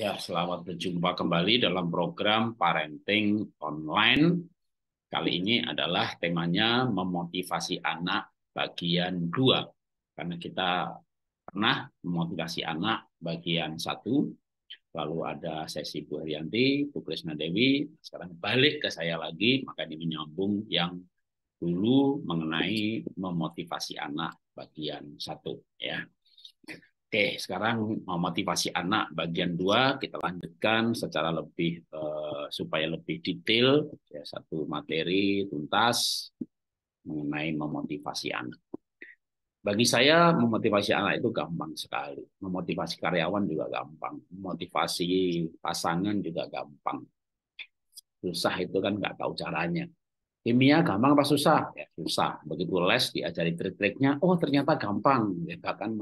Ya, selamat berjumpa kembali dalam program Parenting Online. Kali ini adalah temanya memotivasi anak bagian 2. Karena kita pernah memotivasi anak bagian 1, lalu ada sesi Bu Herianti, Bu Krisna Dewi, sekarang balik ke saya lagi, maka ini menyambung yang dulu mengenai memotivasi anak bagian 1. Ya. Oke, sekarang motivasi anak bagian dua kita lanjutkan secara lebih eh, supaya lebih detail ya satu materi tuntas mengenai memotivasi anak. Bagi saya memotivasi anak itu gampang sekali, memotivasi karyawan juga gampang, memotivasi pasangan juga gampang. Susah itu kan nggak tahu caranya. Kimia gampang apa susah? Ya, susah. Begitu les diajari trik-triknya, oh ternyata gampang. Ya, bahkan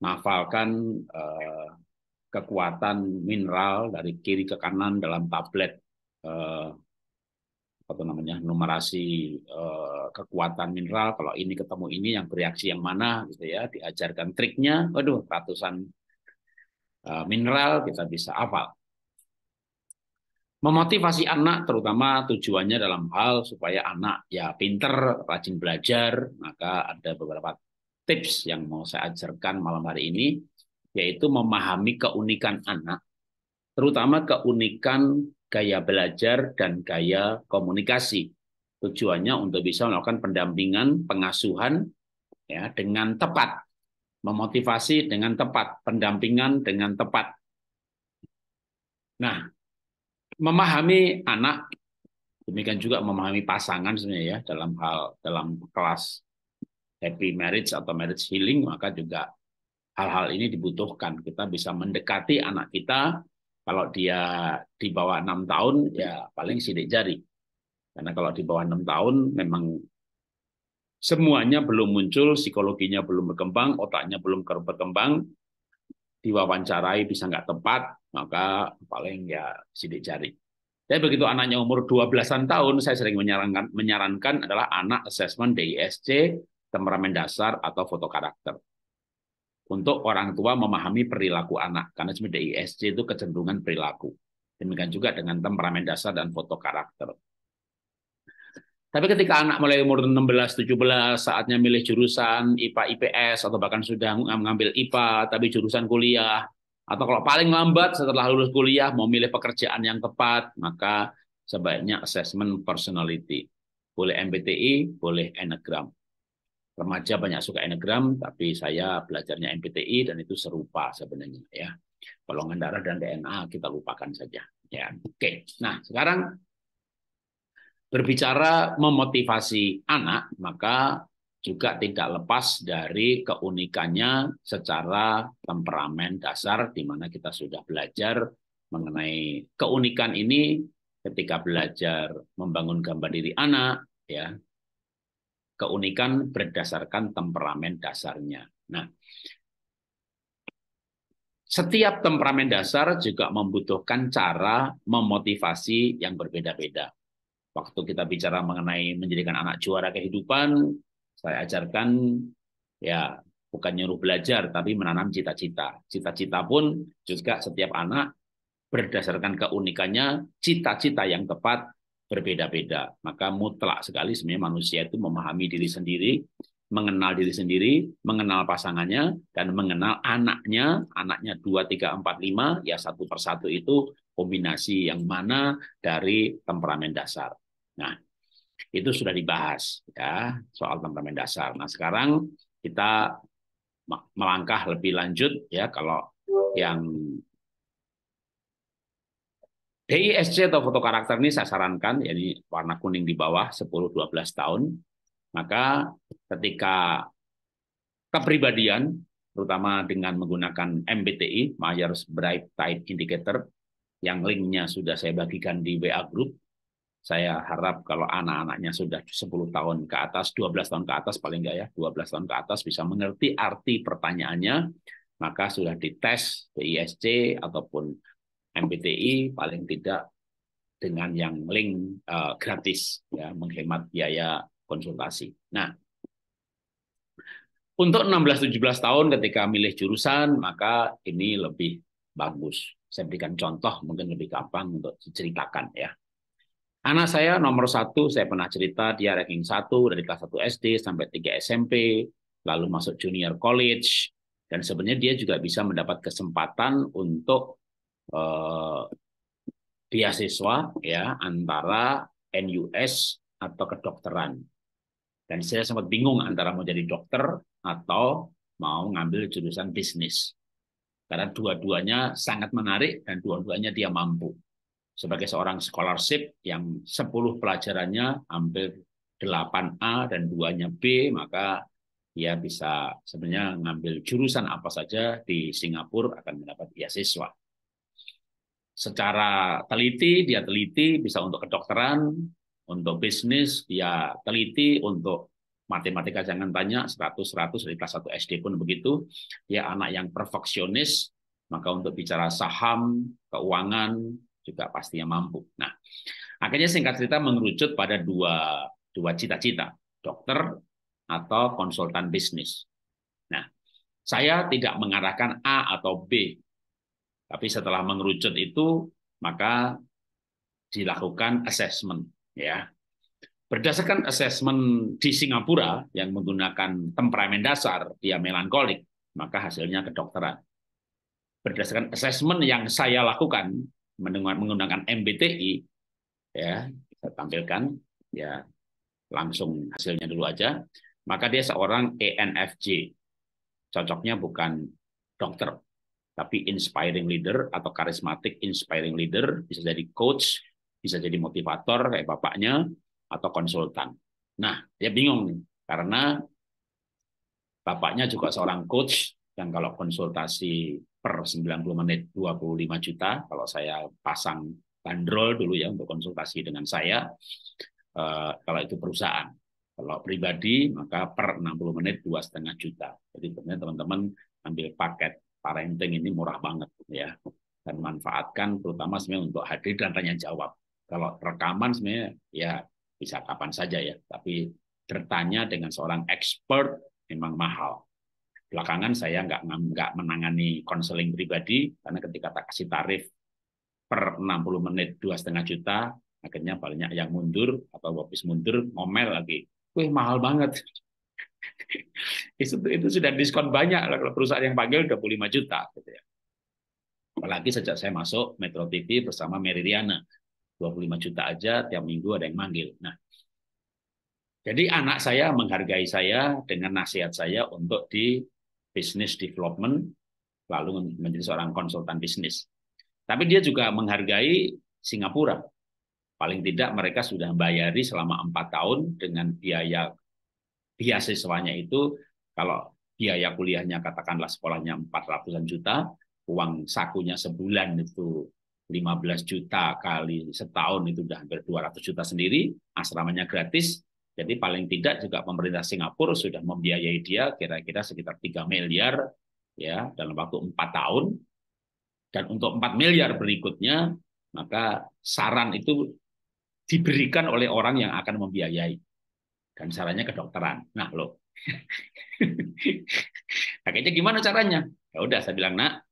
menghafalkan eh, kekuatan mineral dari kiri ke kanan dalam tablet eh, apa namanya numerasi eh, kekuatan mineral kalau ini ketemu ini yang bereaksi yang mana gitu ya diajarkan triknya waduh ratusan eh, mineral kita bisa hafal memotivasi anak terutama tujuannya dalam hal supaya anak ya pinter rajin belajar maka ada beberapa tips yang mau saya ajarkan malam hari ini, yaitu memahami keunikan anak, terutama keunikan gaya belajar dan gaya komunikasi. Tujuannya untuk bisa melakukan pendampingan, pengasuhan ya dengan tepat, memotivasi dengan tepat, pendampingan dengan tepat. Nah, memahami anak demikian juga memahami pasangan sebenarnya ya dalam hal dalam kelas happy marriage atau marriage healing, maka juga hal-hal ini dibutuhkan. Kita bisa mendekati anak kita, kalau dia di bawah enam tahun, ya paling sidik jari. Karena kalau di bawah enam tahun, memang semuanya belum muncul, psikologinya belum berkembang, otaknya belum berkembang, diwawancarai bisa nggak tepat, maka paling ya sidik jari. Tapi begitu anaknya umur 12-an tahun, saya sering menyarankan, menyarankan adalah anak assessment DISC temperamen dasar atau foto karakter. Untuk orang tua memahami perilaku anak, karena sebenarnya ISC itu kecenderungan perilaku. Demikian juga dengan temperamen dasar dan foto karakter. Tapi ketika anak mulai umur 16-17, saatnya milih jurusan IPA IPS atau bahkan sudah mengambil IPA tapi jurusan kuliah atau kalau paling lambat setelah lulus kuliah mau milih pekerjaan yang tepat, maka sebaiknya assessment personality. Boleh MBTI, boleh Enneagram remaja banyak suka enegram, tapi saya belajarnya MPTI dan itu serupa sebenarnya ya. Golongan darah dan DNA kita lupakan saja. Ya, oke. Nah, sekarang berbicara memotivasi anak, maka juga tidak lepas dari keunikannya secara temperamen dasar di mana kita sudah belajar mengenai keunikan ini ketika belajar membangun gambar diri anak ya keunikan berdasarkan temperamen dasarnya. Nah, setiap temperamen dasar juga membutuhkan cara memotivasi yang berbeda-beda. Waktu kita bicara mengenai menjadikan anak juara kehidupan, saya ajarkan ya bukan nyuruh belajar tapi menanam cita-cita. Cita-cita pun juga setiap anak berdasarkan keunikannya cita-cita yang tepat berbeda-beda. Maka mutlak sekali sebenarnya manusia itu memahami diri sendiri, mengenal diri sendiri, mengenal pasangannya, dan mengenal anaknya. Anaknya 2, 3, 4, 5, ya satu persatu itu kombinasi yang mana dari temperamen dasar. Nah, itu sudah dibahas ya soal temperamen dasar. Nah, sekarang kita melangkah lebih lanjut ya kalau yang DISC atau foto karakter ini saya sarankan, yakni warna kuning di bawah 10-12 tahun, maka ketika kepribadian, terutama dengan menggunakan MBTI, Myers Bright Type Indicator, yang linknya sudah saya bagikan di WA Group, saya harap kalau anak-anaknya sudah 10 tahun ke atas, 12 tahun ke atas paling nggak ya, 12 tahun ke atas bisa mengerti arti pertanyaannya, maka sudah dites DISC ataupun MBTI paling tidak dengan yang link uh, gratis ya menghemat biaya konsultasi. Nah, untuk 16 17 tahun ketika milih jurusan maka ini lebih bagus. Saya berikan contoh mungkin lebih gampang untuk diceritakan ya. Anak saya nomor satu, saya pernah cerita dia ranking satu dari kelas 1 SD sampai 3 SMP, lalu masuk junior college, dan sebenarnya dia juga bisa mendapat kesempatan untuk eh, beasiswa ya antara NUS atau kedokteran. Dan saya sempat bingung antara mau jadi dokter atau mau ngambil jurusan bisnis. Karena dua-duanya sangat menarik dan dua-duanya dia mampu. Sebagai seorang scholarship yang 10 pelajarannya hampir 8A dan 2-nya B, maka dia bisa sebenarnya ngambil jurusan apa saja di Singapura akan mendapat beasiswa secara teliti dia teliti bisa untuk kedokteran, untuk bisnis dia teliti, untuk matematika jangan tanya 100 100 dari kelas 1 SD pun begitu. Dia anak yang perfeksionis, maka untuk bicara saham, keuangan juga pastinya mampu. Nah, akhirnya singkat cerita mengerucut pada dua dua cita-cita, dokter atau konsultan bisnis. Nah, saya tidak mengarahkan A atau B tapi setelah mengerucut itu, maka dilakukan assessment. Ya. Berdasarkan assessment di Singapura yang menggunakan temperamen dasar, dia melankolik, maka hasilnya kedokteran. Berdasarkan assessment yang saya lakukan menggunakan MBTI, ya, saya tampilkan, ya, langsung hasilnya dulu aja. Maka dia seorang ENFJ, cocoknya bukan dokter, tapi inspiring leader atau karismatik inspiring leader bisa jadi coach, bisa jadi motivator kayak bapaknya atau konsultan. Nah, dia bingung nih karena bapaknya juga seorang coach yang kalau konsultasi per 90 menit 25 juta kalau saya pasang bandrol dulu ya untuk konsultasi dengan saya eh, kalau itu perusahaan kalau pribadi maka per 60 menit dua setengah juta jadi teman-teman ambil paket parenting ini murah banget ya dan manfaatkan terutama sebenarnya untuk hadir dan tanya jawab. Kalau rekaman sebenarnya ya bisa kapan saja ya, tapi bertanya dengan seorang expert memang mahal. Belakangan saya nggak nggak menangani konseling pribadi karena ketika tak kasih tarif per 60 menit dua setengah juta, akhirnya banyak yang mundur atau wabis mundur ngomel lagi. Wih mahal banget itu, itu sudah diskon banyak kalau perusahaan yang panggil 25 juta gitu ya. Apalagi sejak saya masuk Metro TV bersama Meridiana 25 juta aja tiap minggu ada yang manggil. Nah, jadi anak saya menghargai saya dengan nasihat saya untuk di business development lalu menjadi seorang konsultan bisnis. Tapi dia juga menghargai Singapura. Paling tidak mereka sudah bayari selama empat tahun dengan biaya beasiswanya iya, itu kalau biaya kuliahnya katakanlah sekolahnya 400 ratusan juta, uang sakunya sebulan itu 15 juta kali setahun itu sudah hampir 200 juta sendiri, asramanya gratis. Jadi paling tidak juga pemerintah Singapura sudah membiayai dia kira-kira sekitar 3 miliar ya dalam waktu 4 tahun. Dan untuk 4 miliar berikutnya, maka saran itu diberikan oleh orang yang akan membiayai dan sarannya kedokteran. Nah, lo, nah, Akhirnya gimana caranya? Ya udah saya bilang, "Nak,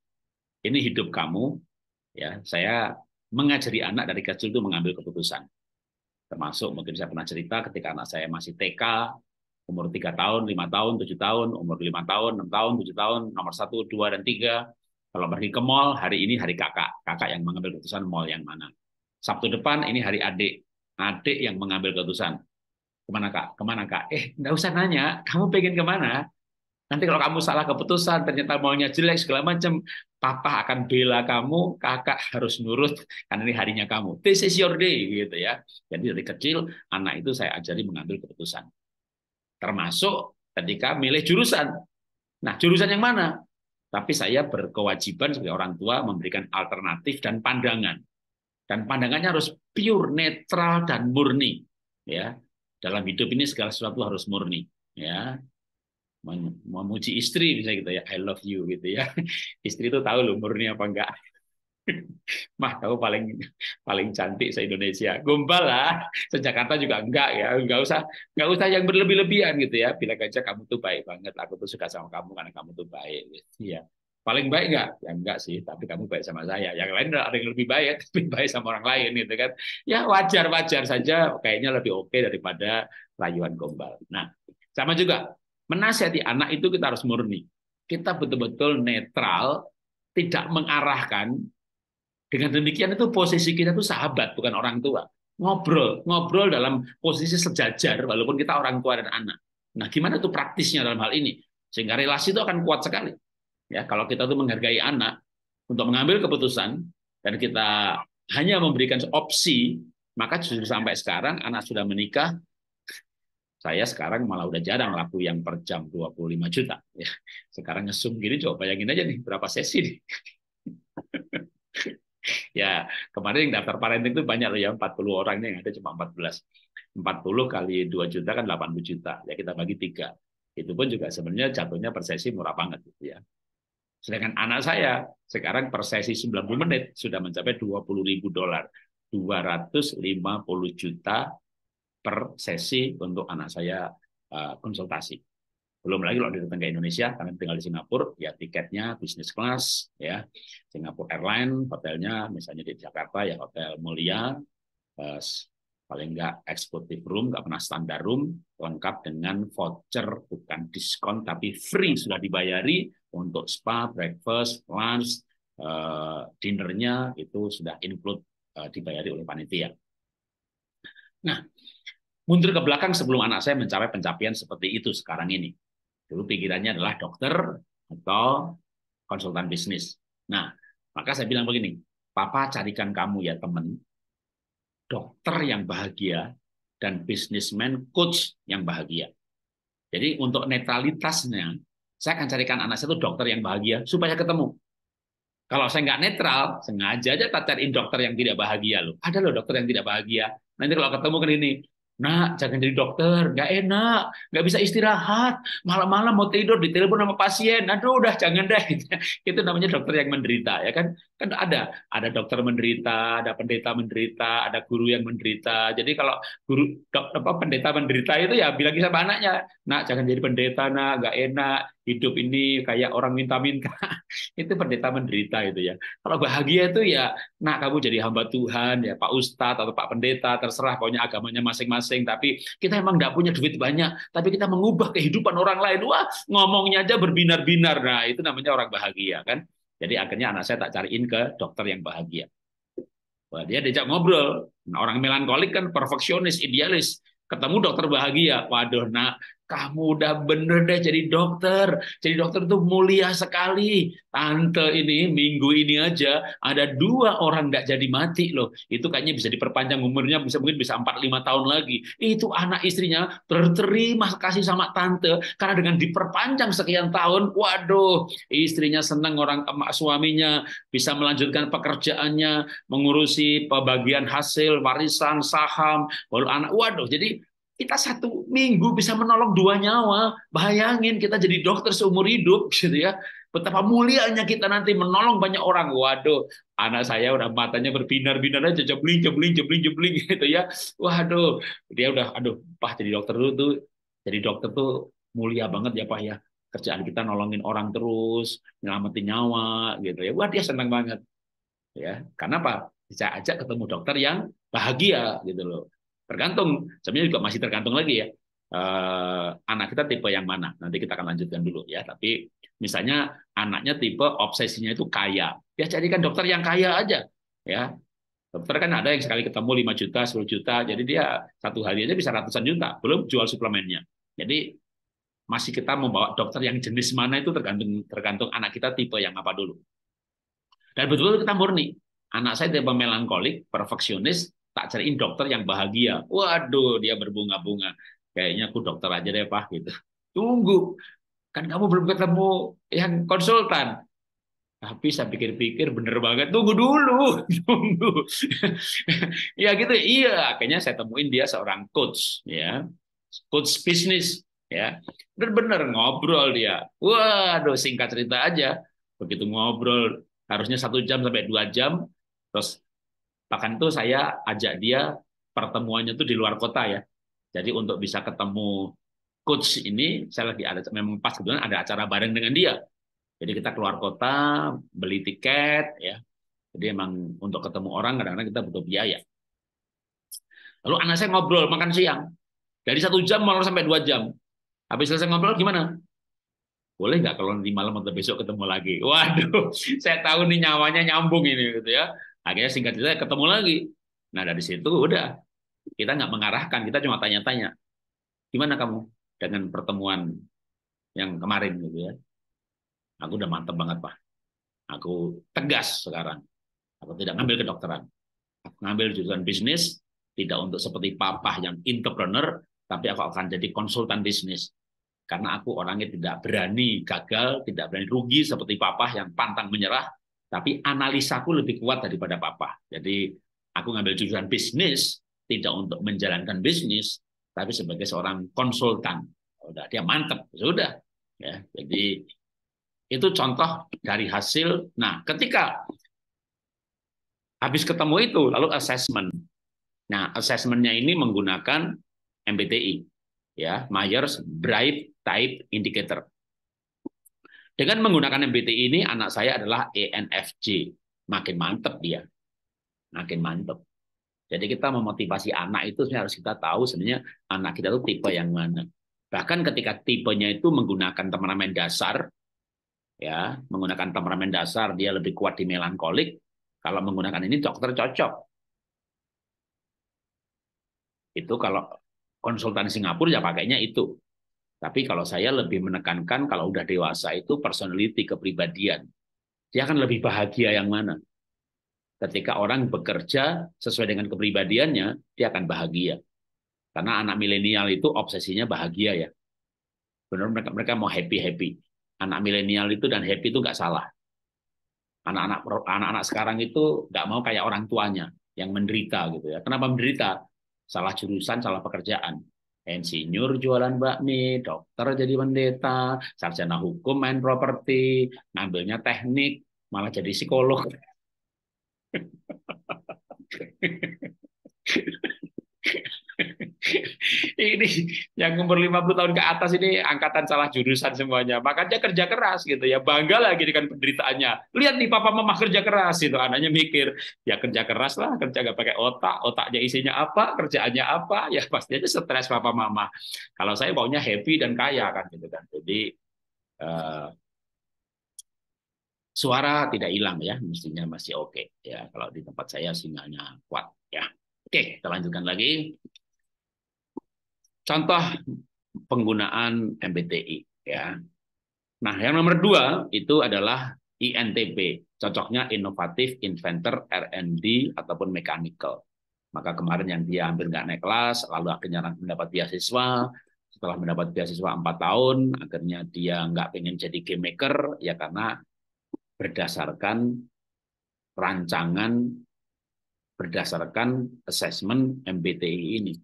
ini hidup kamu." Ya, saya mengajari anak dari kecil itu mengambil keputusan. Termasuk mungkin saya pernah cerita ketika anak saya masih TK, umur 3 tahun, 5 tahun, 7 tahun, umur 5 tahun, 6 tahun, 7 tahun, nomor 1, 2, dan 3. Kalau pergi ke mall, hari ini hari kakak. Kakak yang mengambil keputusan mall yang mana. Sabtu depan ini hari adik. Adik yang mengambil keputusan kemana kak kemana kak eh nggak usah nanya kamu pengen kemana nanti kalau kamu salah keputusan ternyata maunya jelek segala macam papa akan bela kamu kakak harus nurut karena ini harinya kamu this is your day gitu ya jadi dari kecil anak itu saya ajari mengambil keputusan termasuk ketika milih jurusan nah jurusan yang mana tapi saya berkewajiban sebagai orang tua memberikan alternatif dan pandangan dan pandangannya harus pure netral dan murni ya dalam hidup ini segala sesuatu harus murni ya memuji istri bisa gitu ya I love you gitu ya istri itu tahu loh murni apa enggak mah kamu paling paling cantik se Indonesia gombal lah se Jakarta juga enggak ya enggak usah enggak usah yang berlebih-lebihan gitu ya bila aja kamu tuh baik banget aku tuh suka sama kamu karena kamu tuh baik gitu ya paling baik nggak? Ya enggak sih, tapi kamu baik sama saya. Yang lain ada yang lebih baik, tapi baik sama orang lain gitu kan. Ya wajar-wajar saja, kayaknya lebih oke okay daripada rayuan gombal. Nah, sama juga menasihati anak itu kita harus murni. Kita betul-betul netral, tidak mengarahkan. Dengan demikian itu posisi kita tuh sahabat, bukan orang tua. Ngobrol, ngobrol dalam posisi sejajar walaupun kita orang tua dan anak. Nah, gimana tuh praktisnya dalam hal ini? Sehingga relasi itu akan kuat sekali ya kalau kita tuh menghargai anak untuk mengambil keputusan dan kita hanya memberikan opsi maka justru sampai sekarang anak sudah menikah saya sekarang malah udah jarang laku yang per jam 25 juta ya sekarang ngesum gini coba bayangin aja nih berapa sesi nih ya kemarin yang daftar parenting itu banyak loh ya 40 orang yang ada cuma 14 40 kali 2 juta kan 80 juta ya kita bagi tiga itu pun juga sebenarnya jatuhnya per sesi murah banget gitu ya Sedangkan anak saya sekarang per sesi 90 menit sudah mencapai 20 ribu dolar. 250 juta per sesi untuk anak saya eh, konsultasi. Belum lagi kalau datang ke Indonesia, karena tinggal di Singapura, ya tiketnya bisnis kelas, ya Singapura Airline, hotelnya misalnya di Jakarta ya hotel mulia, eh, paling nggak eksekutif room, nggak pernah standar room, lengkap dengan voucher, bukan diskon, tapi free sudah dibayari, untuk spa, breakfast, lunch, eh, dinernya itu sudah include eh, dibayari oleh panitia. Nah, mundur ke belakang sebelum anak saya mencapai pencapaian seperti itu sekarang ini. Dulu pikirannya adalah dokter atau konsultan bisnis. Nah, maka saya bilang begini, Papa carikan kamu ya teman, dokter yang bahagia, dan bisnismen coach yang bahagia. Jadi untuk netralitasnya, saya akan carikan anak saya itu dokter yang bahagia supaya ketemu. Kalau saya nggak netral, sengaja aja tak cariin dokter yang tidak bahagia loh. Ada loh dokter yang tidak bahagia. Nanti kalau ketemu kan ini, Nak, jangan jadi dokter, nggak enak, nggak bisa istirahat, malam-malam mau tidur di telepon sama pasien, aduh udah jangan deh. Itu namanya dokter yang menderita ya kan? Kan ada, ada dokter menderita, ada pendeta menderita, ada guru yang menderita. Jadi kalau guru dok, apa pendeta menderita itu ya bilang sama anaknya, nak jangan jadi pendeta nak, nggak enak, hidup ini kayak orang minta-minta itu pendeta menderita itu ya kalau bahagia itu ya nak kamu jadi hamba Tuhan ya Pak Ustadz atau Pak Pendeta terserah pokoknya agamanya masing-masing tapi kita emang nggak punya duit banyak tapi kita mengubah kehidupan orang lain wah ngomongnya aja berbinar-binar nah itu namanya orang bahagia kan jadi akhirnya anak saya tak cariin ke dokter yang bahagia Wah, dia diajak ngobrol. Nah, orang melankolik kan perfeksionis, idealis. Ketemu dokter bahagia. Waduh, nak, kamu udah bener deh jadi dokter. Jadi dokter itu mulia sekali. Tante ini minggu ini aja ada dua orang nggak jadi mati loh. Itu kayaknya bisa diperpanjang umurnya bisa mungkin bisa empat lima tahun lagi. Itu anak istrinya berterima kasih sama tante karena dengan diperpanjang sekian tahun, waduh, istrinya senang orang emak suaminya bisa melanjutkan pekerjaannya, mengurusi pembagian hasil, warisan, saham, baru anak. Waduh, jadi kita satu minggu bisa menolong dua nyawa. Bayangin kita jadi dokter seumur hidup gitu ya. Betapa mulianya kita nanti menolong banyak orang. Waduh, anak saya udah matanya berbinar-binar aja jebling jebling jebling jebling gitu ya. Waduh, dia udah aduh, pah, jadi dokter dulu tuh jadi dokter tuh mulia banget ya Pak ya. Kerjaan kita nolongin orang terus, nyelamatin nyawa gitu ya. Wah, dia senang banget. Ya, karena apa? Bisa ajak ketemu dokter yang bahagia gitu loh tergantung sebenarnya juga masih tergantung lagi ya eh, anak kita tipe yang mana nanti kita akan lanjutkan dulu ya tapi misalnya anaknya tipe obsesinya itu kaya ya carikan dokter yang kaya aja ya dokter kan ada yang sekali ketemu 5 juta 10 juta jadi dia satu hari aja bisa ratusan juta belum jual suplemennya jadi masih kita membawa dokter yang jenis mana itu tergantung tergantung anak kita tipe yang apa dulu dan betul-betul kita murni anak saya tipe melankolik perfeksionis tak cariin dokter yang bahagia. Waduh, dia berbunga-bunga. Kayaknya aku dokter aja deh, Pak. Gitu. Tunggu. Kan kamu belum ketemu yang konsultan. Tapi saya pikir-pikir bener banget, tunggu dulu, tunggu. ya gitu, iya. Akhirnya saya temuin dia seorang coach, ya, coach bisnis, ya. Bener-bener ngobrol dia. Waduh, singkat cerita aja. Begitu ngobrol, harusnya satu jam sampai dua jam, terus Bahkan itu saya ajak dia pertemuannya itu di luar kota ya. Jadi untuk bisa ketemu coach ini, saya lagi ada memang pas kebetulan ada acara bareng dengan dia. Jadi kita keluar kota, beli tiket ya. Jadi emang untuk ketemu orang kadang-kadang kita butuh biaya. Lalu anak saya ngobrol makan siang. Dari satu jam malam sampai dua jam. Habis selesai ngobrol gimana? Boleh nggak kalau nanti malam atau besok ketemu lagi? Waduh, saya tahu nih nyawanya nyambung ini gitu ya. Akhirnya singkat cerita ketemu lagi. Nah dari situ udah kita nggak mengarahkan, kita cuma tanya-tanya, gimana kamu dengan pertemuan yang kemarin gitu ya? Aku udah mantep banget pak. Aku tegas sekarang. Aku tidak ngambil kedokteran. Aku ngambil jurusan bisnis, tidak untuk seperti papa yang entrepreneur, tapi aku akan jadi konsultan bisnis. Karena aku orangnya tidak berani gagal, tidak berani rugi seperti papa yang pantang menyerah, tapi analisaku lebih kuat daripada papa. Jadi aku ngambil jurusan bisnis tidak untuk menjalankan bisnis, tapi sebagai seorang konsultan. sudah dia mantep, ya sudah. Ya, jadi itu contoh dari hasil. Nah, ketika habis ketemu itu, lalu assessment. Nah, assessmentnya ini menggunakan MBTI, ya, Myers Bright Type Indicator. Dengan menggunakan MBTI ini, anak saya adalah ENFJ. Makin mantep dia. Makin mantep. Jadi kita memotivasi anak itu sebenarnya harus kita tahu sebenarnya anak kita itu tipe yang mana. Bahkan ketika tipenya itu menggunakan temperamen dasar, ya menggunakan temperamen dasar dia lebih kuat di melankolik. Kalau menggunakan ini dokter cocok. Itu kalau konsultan Singapura ya pakainya itu tapi kalau saya lebih menekankan kalau udah dewasa itu personality kepribadian. Dia akan lebih bahagia yang mana? Ketika orang bekerja sesuai dengan kepribadiannya, dia akan bahagia. Karena anak milenial itu obsesinya bahagia ya. Benar mereka mereka mau happy-happy. Anak milenial itu dan happy itu nggak salah. Anak-anak anak-anak sekarang itu nggak mau kayak orang tuanya yang menderita gitu ya. Kenapa menderita? Salah jurusan, salah pekerjaan insinyur jualan bakmi, dokter jadi pendeta, sarjana hukum main properti, ngambilnya teknik, malah jadi psikolog. ini yang umur 50 tahun ke atas ini angkatan salah jurusan semuanya. Makanya kerja keras gitu ya. Bangga lagi dengan penderitaannya. Lihat nih papa mama kerja keras gitu. Anaknya mikir, ya kerja keras lah, kerja gak pakai otak. Otaknya isinya apa, kerjaannya apa. Ya pasti aja stres papa mama. Kalau saya baunya happy dan kaya kan gitu kan. Jadi uh, suara tidak hilang ya, mestinya masih oke okay, ya. Kalau di tempat saya sinyalnya kuat ya. Oke, kita lanjutkan lagi. Contoh penggunaan MBTI ya. Nah, yang nomor dua itu adalah INTP, cocoknya inovatif, inventor, R&D ataupun mechanical. Maka kemarin yang dia hampir nggak naik kelas, lalu akhirnya mendapat beasiswa. Setelah mendapat beasiswa empat tahun, akhirnya dia nggak pengen jadi game maker, ya karena berdasarkan rancangan, berdasarkan assessment MBTI ini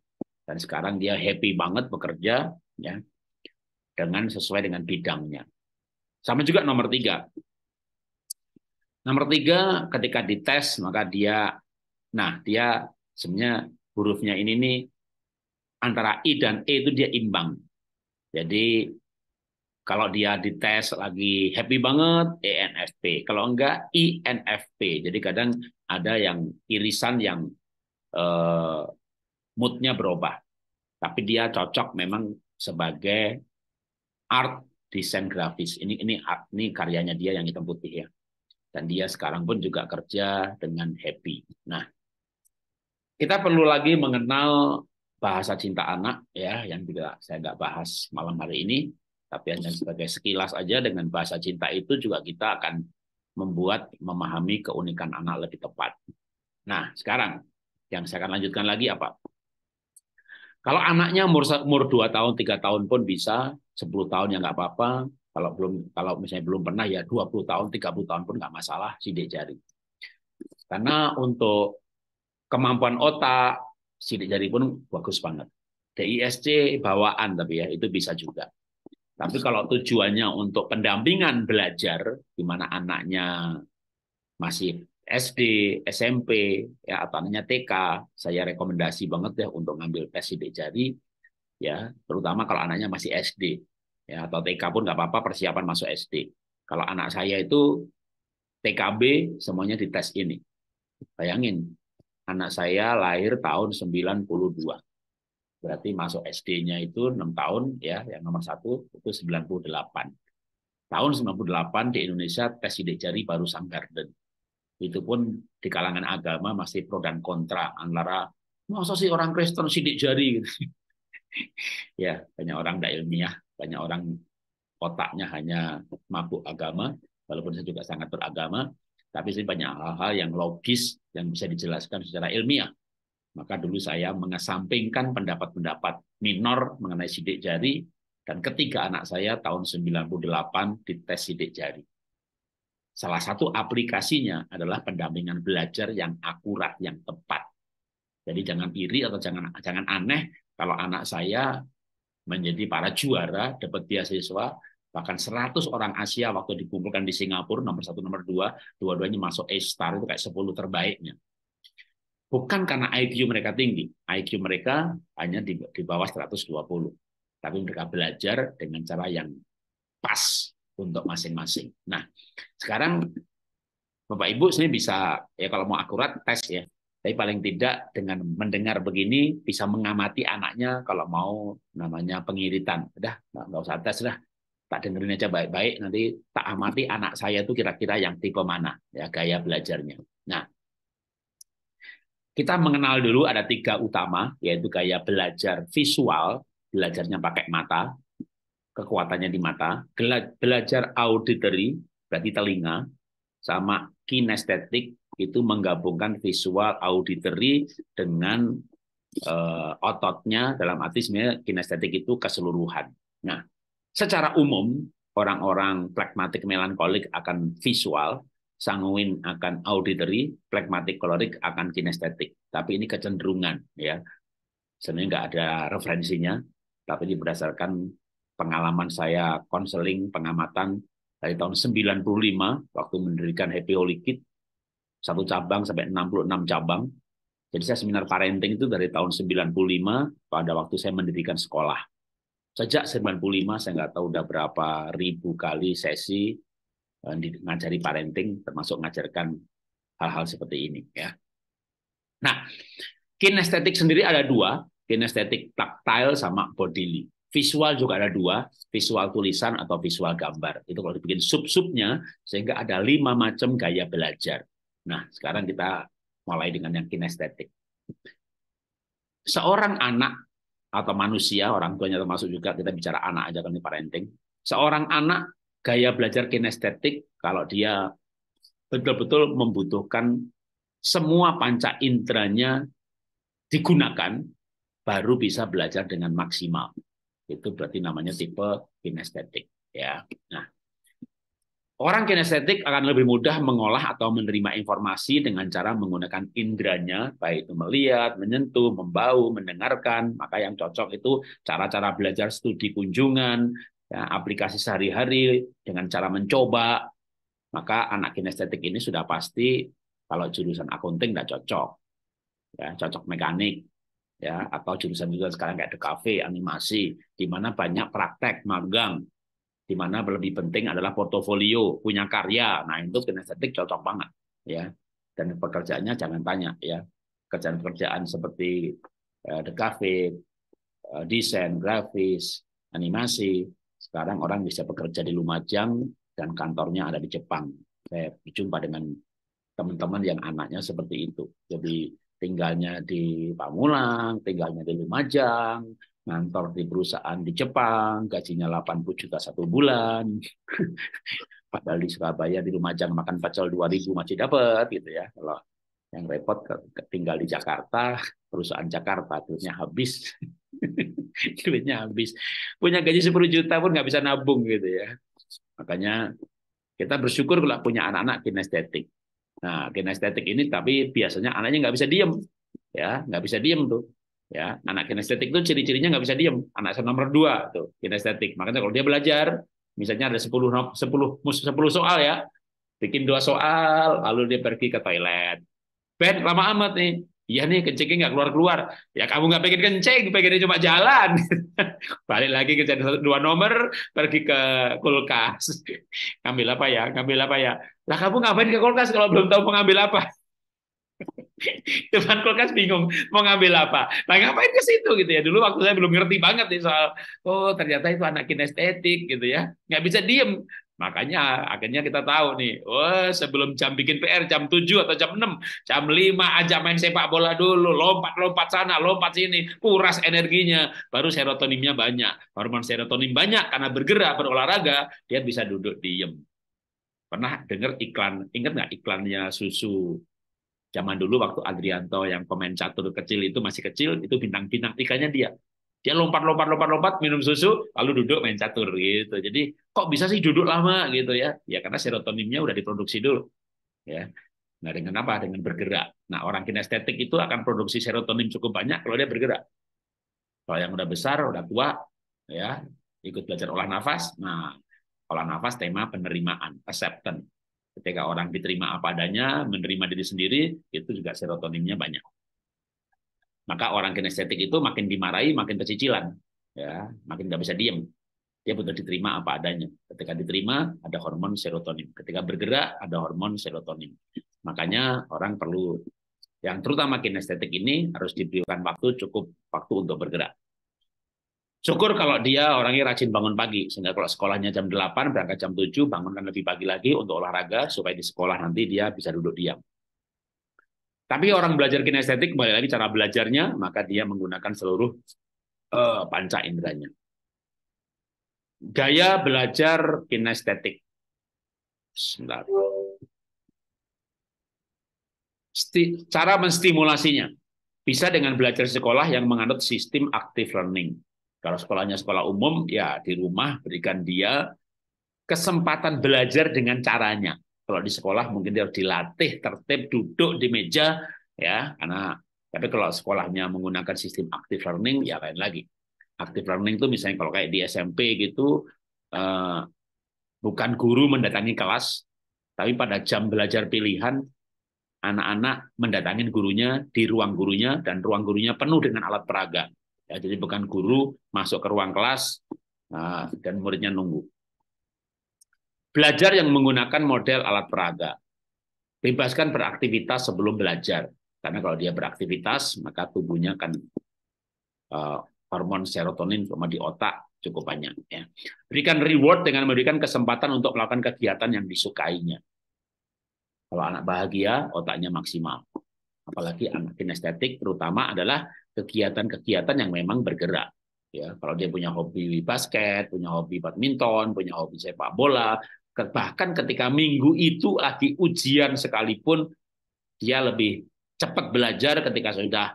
dan sekarang dia happy banget bekerja ya dengan sesuai dengan bidangnya. Sama juga nomor tiga. Nomor tiga, ketika dites maka dia, nah dia sebenarnya hurufnya ini nih antara I dan E itu dia imbang. Jadi kalau dia dites lagi happy banget, ENFP. Kalau enggak, INFP. Jadi kadang ada yang irisan yang eh, moodnya berubah. Tapi dia cocok memang sebagai art desain grafis. Ini ini art, ini karyanya dia yang hitam putih ya. Dan dia sekarang pun juga kerja dengan happy. Nah, kita perlu lagi mengenal bahasa cinta anak ya yang tidak saya nggak bahas malam hari ini tapi hanya sebagai sekilas aja dengan bahasa cinta itu juga kita akan membuat memahami keunikan anak lebih tepat. Nah, sekarang yang saya akan lanjutkan lagi apa? Kalau anaknya umur, umur 2 tahun, tiga tahun pun bisa, 10 tahun ya nggak apa-apa. Kalau belum kalau misalnya belum pernah ya 20 tahun, 30 tahun pun nggak masalah sidik jari. Karena untuk kemampuan otak, sidik jari pun bagus banget. DISC bawaan tapi ya itu bisa juga. Tapi kalau tujuannya untuk pendampingan belajar, di mana anaknya masih SD, SMP, ya apa namanya TK, saya rekomendasi banget ya untuk ngambil tes sidik jari, ya terutama kalau anaknya masih SD, ya atau TK pun nggak apa-apa persiapan masuk SD. Kalau anak saya itu TKB semuanya di tes ini. Bayangin, anak saya lahir tahun 92. Berarti masuk SD-nya itu 6 tahun ya, yang nomor satu itu 98. Tahun 98 di Indonesia tes sidik jari baru sang garden itu pun di kalangan agama masih pro dan kontra antara masa sih orang Kristen sidik jari ya banyak orang tidak ilmiah banyak orang otaknya hanya mabuk agama walaupun saya juga sangat beragama tapi sih banyak hal-hal yang logis yang bisa dijelaskan secara ilmiah maka dulu saya mengesampingkan pendapat-pendapat minor mengenai sidik jari dan ketiga anak saya tahun 98 dites sidik jari Salah satu aplikasinya adalah pendampingan belajar yang akurat, yang tepat. Jadi jangan iri atau jangan jangan aneh kalau anak saya menjadi para juara, dapat beasiswa, bahkan 100 orang Asia waktu dikumpulkan di Singapura, nomor satu, nomor dua, dua-duanya masuk A-star, itu kayak 10 terbaiknya. Bukan karena IQ mereka tinggi, IQ mereka hanya di, di bawah 120. Tapi mereka belajar dengan cara yang pas, untuk masing-masing. Nah, sekarang Bapak Ibu sebenarnya bisa ya kalau mau akurat tes ya. Tapi paling tidak dengan mendengar begini bisa mengamati anaknya kalau mau namanya pengiritan. Udah, nggak usah tes lah. Tak dengerin aja baik-baik nanti tak amati anak saya itu kira-kira yang tipe mana ya gaya belajarnya. Nah, kita mengenal dulu ada tiga utama yaitu gaya belajar visual, belajarnya pakai mata, kekuatannya di mata, belajar auditory berarti telinga, sama kinestetik itu menggabungkan visual auditory dengan uh, ototnya dalam arti sebenarnya kinestetik itu keseluruhan. Nah, secara umum orang-orang pragmatik melankolik akan visual, sanguin akan auditory, pragmatik kolorik akan kinestetik. Tapi ini kecenderungan ya. Sebenarnya nggak ada referensinya, tapi berdasarkan pengalaman saya konseling pengamatan dari tahun 95 waktu mendirikan Happy Holy satu cabang sampai 66 cabang. Jadi saya seminar parenting itu dari tahun 95 pada waktu saya mendirikan sekolah. Sejak 95 saya nggak tahu udah berapa ribu kali sesi eh, ngajari parenting termasuk ngajarkan hal-hal seperti ini ya. Nah, kinestetik sendiri ada dua, kinestetik taktile sama bodily. Visual juga ada dua, visual tulisan atau visual gambar. Itu kalau dibikin sub-subnya, sehingga ada lima macam gaya belajar. Nah, sekarang kita mulai dengan yang kinestetik. Seorang anak atau manusia, orang tuanya termasuk juga, kita bicara anak aja kan parenting. Seorang anak gaya belajar kinestetik kalau dia betul-betul membutuhkan semua panca inderanya digunakan baru bisa belajar dengan maksimal itu berarti namanya tipe kinestetik ya. Nah, orang kinestetik akan lebih mudah mengolah atau menerima informasi dengan cara menggunakan indranya, baik itu melihat, menyentuh, membau, mendengarkan. Maka yang cocok itu cara-cara belajar studi kunjungan, ya, aplikasi sehari-hari dengan cara mencoba. Maka anak kinestetik ini sudah pasti kalau jurusan akunting tidak cocok. Ya, cocok mekanik, ya atau jurusan juga sekarang kayak the cafe, animasi, di mana banyak praktek magang, di mana lebih penting adalah portofolio, punya karya. Nah itu kinestetik cocok banget ya. Dan pekerjaannya jangan tanya ya. Kerjaan-kerjaan seperti eh, the cafe, eh, desain grafis, animasi. Sekarang orang bisa bekerja di Lumajang dan kantornya ada di Jepang. Saya berjumpa dengan teman-teman yang anaknya seperti itu. Jadi tinggalnya di Pamulang, tinggalnya di Lumajang, ngantor di perusahaan di Jepang, gajinya 80 juta satu bulan. Padahal di Surabaya di Lumajang makan pacel 2000 masih dapat gitu ya. Kalau yang repot tinggal di Jakarta, perusahaan Jakarta duitnya habis. duitnya habis. Punya gaji 10 juta pun nggak bisa nabung gitu ya. Makanya kita bersyukur kalau punya anak-anak kinestetik. Nah, kinestetik ini tapi biasanya anaknya nggak bisa diem, ya nggak bisa diem tuh. Ya, anak kinestetik tuh ciri-cirinya nggak bisa diem. Anak saya nomor dua tuh kinestetik. Makanya kalau dia belajar, misalnya ada 10 sepuluh sepuluh soal ya, bikin dua soal, lalu dia pergi ke toilet. Ben, lama amat nih. Iya nih kencingnya nggak keluar keluar. Ya kamu nggak pengen kencing, pengennya cuma jalan. Balik lagi ke dua nomor, pergi ke kulkas. ambil apa ya? ambil apa ya? Lah kamu ngapain ke kulkas kalau belum tahu mau ngambil apa? depan kulkas bingung mau ngambil apa. Nah ngapain ke situ gitu ya? Dulu waktu saya belum ngerti banget nih soal oh ternyata itu anak kinestetik gitu ya. Nggak bisa diem. Makanya akhirnya kita tahu nih, oh, sebelum jam bikin PR jam 7 atau jam 6, jam 5 aja main sepak bola dulu, lompat-lompat sana, lompat sini, kuras energinya, baru serotoninnya banyak. Hormon serotonin banyak karena bergerak, berolahraga, dia bisa duduk diem. Pernah dengar iklan, ingat nggak iklannya susu? Zaman dulu waktu Adrianto yang pemain catur kecil itu masih kecil, itu bintang-bintang ikannya dia. Dia lompat, lompat, lompat, lompat, minum susu, lalu duduk main catur gitu. Jadi kok bisa sih duduk lama gitu ya? Ya karena serotoninnya udah diproduksi dulu. Ya. Nah dengan apa? Dengan bergerak. Nah orang kinestetik itu akan produksi serotonin cukup banyak kalau dia bergerak. Kalau yang udah besar, udah tua, ya ikut belajar olah nafas. Nah olah nafas tema penerimaan, acceptance. Ketika orang diterima apa adanya, menerima diri sendiri, itu juga serotoninnya banyak maka orang kinestetik itu makin dimarahi makin kecicilan ya makin nggak bisa diem dia butuh diterima apa adanya ketika diterima ada hormon serotonin ketika bergerak ada hormon serotonin makanya orang perlu yang terutama kinestetik ini harus diberikan waktu cukup waktu untuk bergerak Syukur kalau dia orangnya rajin bangun pagi, sehingga kalau sekolahnya jam 8, berangkat jam 7, bangunkan lebih pagi lagi untuk olahraga, supaya di sekolah nanti dia bisa duduk diam. Tapi orang belajar kinestetik kembali lagi cara belajarnya, maka dia menggunakan seluruh uh, panca inderanya. Gaya belajar kinestetik. cara menstimulasinya bisa dengan belajar sekolah yang menganut sistem active learning. Kalau sekolahnya sekolah umum, ya di rumah berikan dia kesempatan belajar dengan caranya. Kalau di sekolah mungkin dia harus dilatih tertib duduk di meja ya karena tapi kalau sekolahnya menggunakan sistem active learning ya lain lagi. Active learning itu misalnya kalau kayak di SMP gitu eh, bukan guru mendatangi kelas tapi pada jam belajar pilihan anak-anak mendatangi gurunya di ruang gurunya dan ruang gurunya penuh dengan alat peraga. Ya, jadi bukan guru masuk ke ruang kelas nah, dan muridnya nunggu. Belajar yang menggunakan model alat peraga. Bebaskan beraktivitas sebelum belajar. Karena kalau dia beraktivitas, maka tubuhnya akan uh, hormon serotonin cuma di otak cukup banyak. Ya. Berikan reward dengan memberikan kesempatan untuk melakukan kegiatan yang disukainya. Kalau anak bahagia, otaknya maksimal. Apalagi anak kinestetik terutama adalah kegiatan-kegiatan yang memang bergerak. Ya, kalau dia punya hobi basket, punya hobi badminton, punya hobi sepak bola, bahkan ketika minggu itu lagi ujian sekalipun dia lebih cepat belajar ketika sudah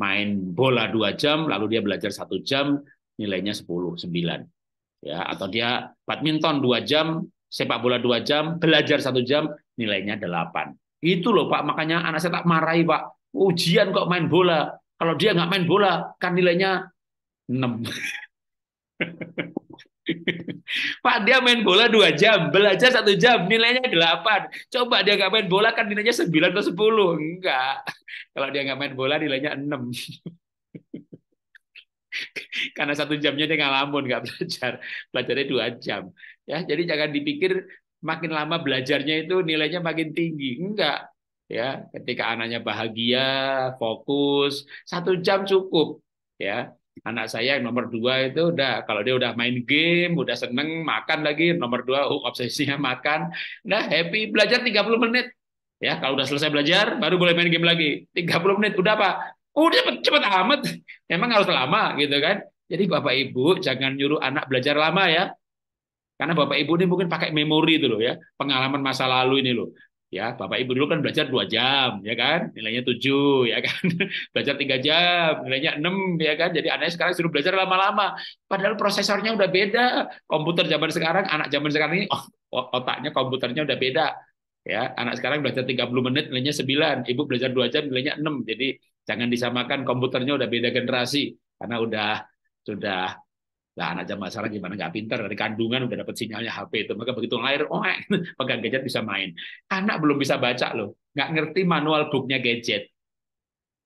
main bola dua jam lalu dia belajar satu jam nilainya 10 9 ya atau dia badminton dua jam sepak bola dua jam belajar satu jam nilainya 8 itu loh Pak makanya anak saya tak marahi Pak ujian kok main bola kalau dia nggak main bola kan nilainya 6 Pak dia main bola dua jam, belajar satu jam, nilainya delapan. Coba dia nggak main bola kan nilainya sembilan atau sepuluh, enggak. Kalau dia nggak main bola nilainya enam. Karena satu jamnya dia ngalamun, nggak belajar. Belajarnya dua jam. Ya, jadi jangan dipikir makin lama belajarnya itu nilainya makin tinggi. Enggak. Ya, ketika anaknya bahagia, fokus, satu jam cukup. Ya, anak saya yang nomor dua itu udah kalau dia udah main game udah seneng makan lagi nomor dua oh, obsesinya makan udah happy belajar 30 menit ya kalau udah selesai belajar baru boleh main game lagi 30 menit udah apa udah oh, cepet, cepet amat emang harus lama gitu kan jadi bapak ibu jangan nyuruh anak belajar lama ya karena bapak ibu ini mungkin pakai memori itu loh ya pengalaman masa lalu ini loh ya bapak ibu dulu kan belajar dua jam ya kan nilainya tujuh ya kan belajar tiga jam nilainya enam ya kan jadi anaknya sekarang suruh belajar lama-lama padahal prosesornya udah beda komputer zaman sekarang anak zaman sekarang ini oh, otaknya komputernya udah beda ya anak sekarang belajar 30 menit nilainya 9 ibu belajar dua jam nilainya 6 jadi jangan disamakan komputernya udah beda generasi karena udah sudah Nah, anak zaman sekarang gimana nggak pinter dari kandungan udah dapat sinyalnya HP itu. Maka begitu lahir, oh eh, pegang gadget bisa main. Anak belum bisa baca loh, nggak ngerti manual booknya gadget.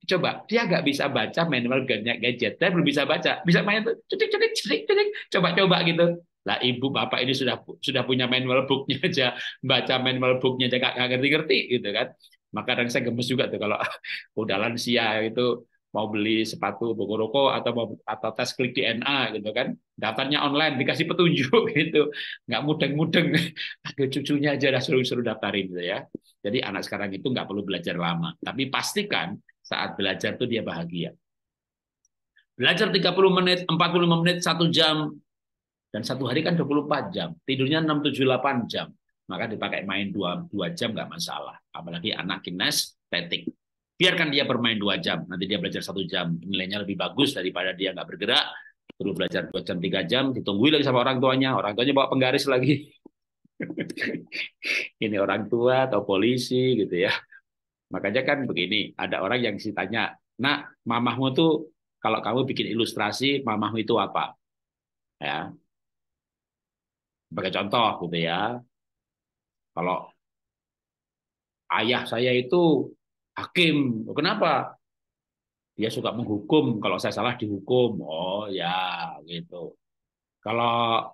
Coba dia nggak bisa baca manual gadget, gadget, dia belum bisa baca, bisa main tuh, cetik cetik cetik cetik, coba coba gitu. Lah ibu bapak ini sudah sudah punya manual booknya aja, baca manual booknya aja nggak ngerti ngerti gitu kan. Maka kadang saya gemes juga tuh kalau oh, udah lansia itu mau beli sepatu Bogoroko atau mau, atau tes klik DNA gitu kan datanya online dikasih petunjuk gitu nggak mudeng-mudeng cucunya aja dah suruh-suruh daftarin gitu ya jadi anak sekarang itu nggak perlu belajar lama tapi pastikan saat belajar tuh dia bahagia belajar 30 menit 45 menit satu jam dan satu hari kan 24 jam tidurnya 6 7 8 jam maka dipakai main dua dua jam nggak masalah apalagi anak kinestetik biarkan dia bermain dua jam nanti dia belajar satu jam nilainya lebih bagus daripada dia nggak bergerak terus belajar dua jam tiga jam ditungguin lagi sama orang tuanya orang tuanya bawa penggaris lagi ini orang tua atau polisi gitu ya makanya kan begini ada orang yang sih tanya nak mamahmu tuh kalau kamu bikin ilustrasi mamahmu itu apa ya sebagai contoh gitu ya kalau ayah saya itu hakim. Kenapa? Dia suka menghukum. Kalau saya salah dihukum. Oh ya gitu. Kalau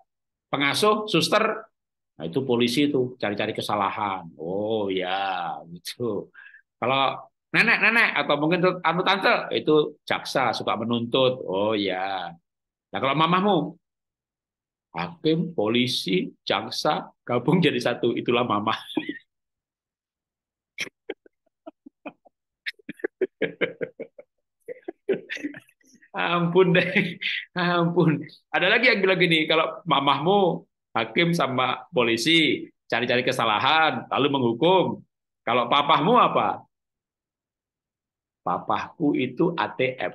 pengasuh, suster, nah itu polisi itu cari-cari kesalahan. Oh ya gitu. Kalau nenek, nenek atau mungkin anu tante itu jaksa suka menuntut. Oh ya. Nah kalau mamahmu hakim, polisi, jaksa gabung jadi satu itulah mamah. ampun deh, ampun. Ada lagi yang bilang gini, kalau mamahmu hakim sama polisi cari-cari kesalahan lalu menghukum. Kalau papahmu apa? Papahku itu ATM.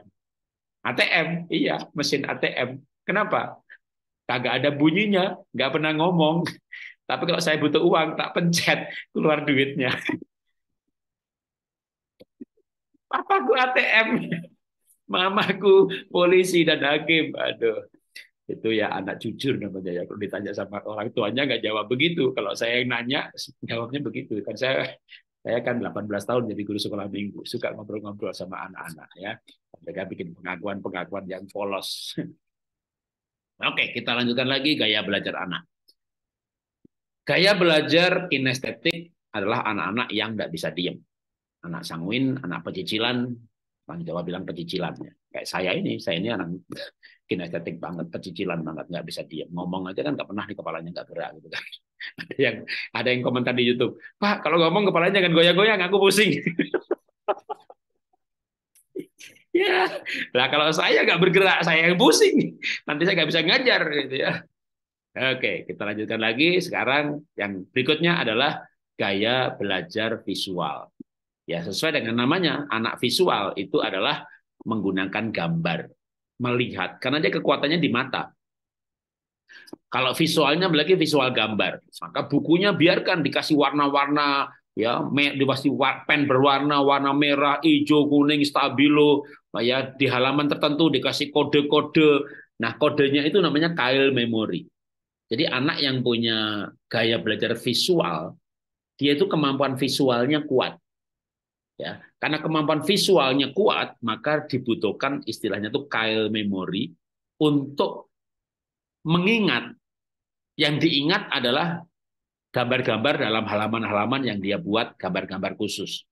ATM, iya, mesin ATM. Kenapa? Kagak ada bunyinya, nggak pernah ngomong. Tapi kalau saya butuh uang, tak pencet, keluar duitnya. Papaku ATM, mamaku polisi dan hakim. Aduh, itu ya anak jujur namanya ya. Kalau ditanya sama orang tuanya nggak jawab begitu. Kalau saya yang nanya, jawabnya begitu. Kan saya saya kan 18 tahun jadi guru sekolah minggu, suka ngobrol-ngobrol sama anak-anak ya. Mereka bikin pengakuan-pengakuan yang polos. Oke, kita lanjutkan lagi gaya belajar anak. Gaya belajar kinestetik adalah anak-anak yang nggak bisa diem anak sanguin, anak pecicilan, orang Jawa bilang pecicilan ya. Kayak saya ini, saya ini anak kinestetik banget, pecicilan banget, nggak bisa diam. Ngomong aja kan nggak pernah di kepalanya nggak gerak gitu kan. Ada yang ada yang komentar di YouTube, Pak kalau ngomong kepalanya kan goyang-goyang, aku pusing. ya, lah kalau saya nggak bergerak, saya yang pusing. Nanti saya nggak bisa ngajar gitu ya. Oke, kita lanjutkan lagi. Sekarang yang berikutnya adalah gaya belajar visual. Ya, sesuai dengan namanya, anak visual itu adalah menggunakan gambar, melihat. Karena dia kekuatannya di mata. Kalau visualnya lagi visual gambar, maka bukunya biarkan dikasih warna-warna ya diwasi pen berwarna warna merah, hijau, kuning, stabilo, ya di halaman tertentu dikasih kode-kode. Nah, kodenya itu namanya tile memory. Jadi anak yang punya gaya belajar visual, dia itu kemampuan visualnya kuat ya karena kemampuan visualnya kuat maka dibutuhkan istilahnya tuh kail memory untuk mengingat yang diingat adalah gambar-gambar dalam halaman-halaman yang dia buat gambar-gambar khusus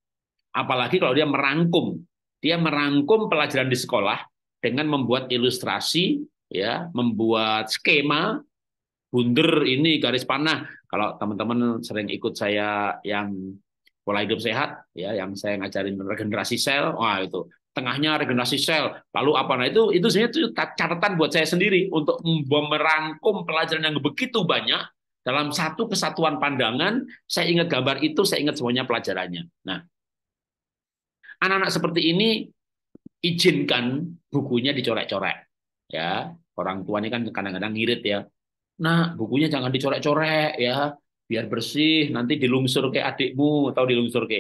apalagi kalau dia merangkum dia merangkum pelajaran di sekolah dengan membuat ilustrasi ya membuat skema bunder ini garis panah kalau teman-teman sering ikut saya yang pola hidup sehat ya yang saya ngajarin regenerasi sel wah itu tengahnya regenerasi sel lalu apa nah itu itu sebenarnya itu catatan buat saya sendiri untuk merangkum pelajaran yang begitu banyak dalam satu kesatuan pandangan saya ingat gambar itu saya ingat semuanya pelajarannya nah anak-anak seperti ini izinkan bukunya dicorek-corek ya orang tuanya kan kadang-kadang ngirit ya nah bukunya jangan dicorek-corek ya biar bersih nanti dilungsur ke adikmu atau dilungsur ke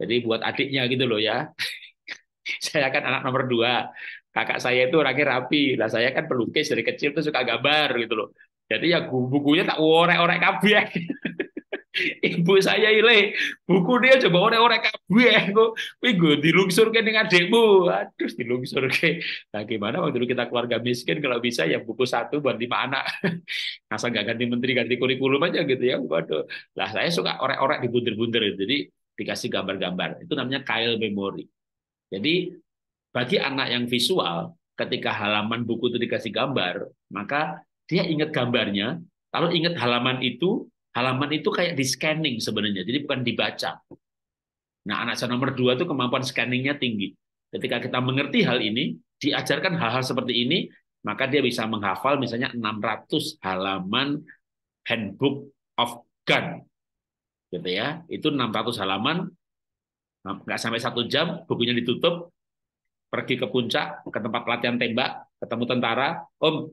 jadi buat adiknya gitu loh ya saya kan anak nomor dua kakak saya itu orangnya rapi lah saya kan pelukis dari kecil tuh suka gambar gitu loh jadi ya bukunya tak orek-orek kabeh Ibu saya ile, buku dia coba orek-orek kabu ya kok. Kuwi dilungsur ke dengan demo, Aduh ke Nah, gimana waktu dulu kita keluarga miskin kalau bisa ya buku satu buat lima anak. Asal nggak ganti menteri, ganti kurikulum aja gitu ya. Waduh. Lah saya suka orek-orek dibundir-bundir. Gitu, jadi dikasih gambar-gambar. Itu namanya kail Memory. Jadi bagi anak yang visual, ketika halaman buku itu dikasih gambar, maka dia ingat gambarnya, kalau ingat halaman itu, Halaman itu kayak di scanning sebenarnya, jadi bukan dibaca. Nah, anak saya nomor dua itu kemampuan scanningnya tinggi. Ketika kita mengerti hal ini, diajarkan hal-hal seperti ini, maka dia bisa menghafal misalnya 600 halaman handbook of gun. Gitu ya. Itu 600 halaman, nggak sampai satu jam, bukunya ditutup, pergi ke puncak, ke tempat pelatihan tembak, ketemu tentara, om,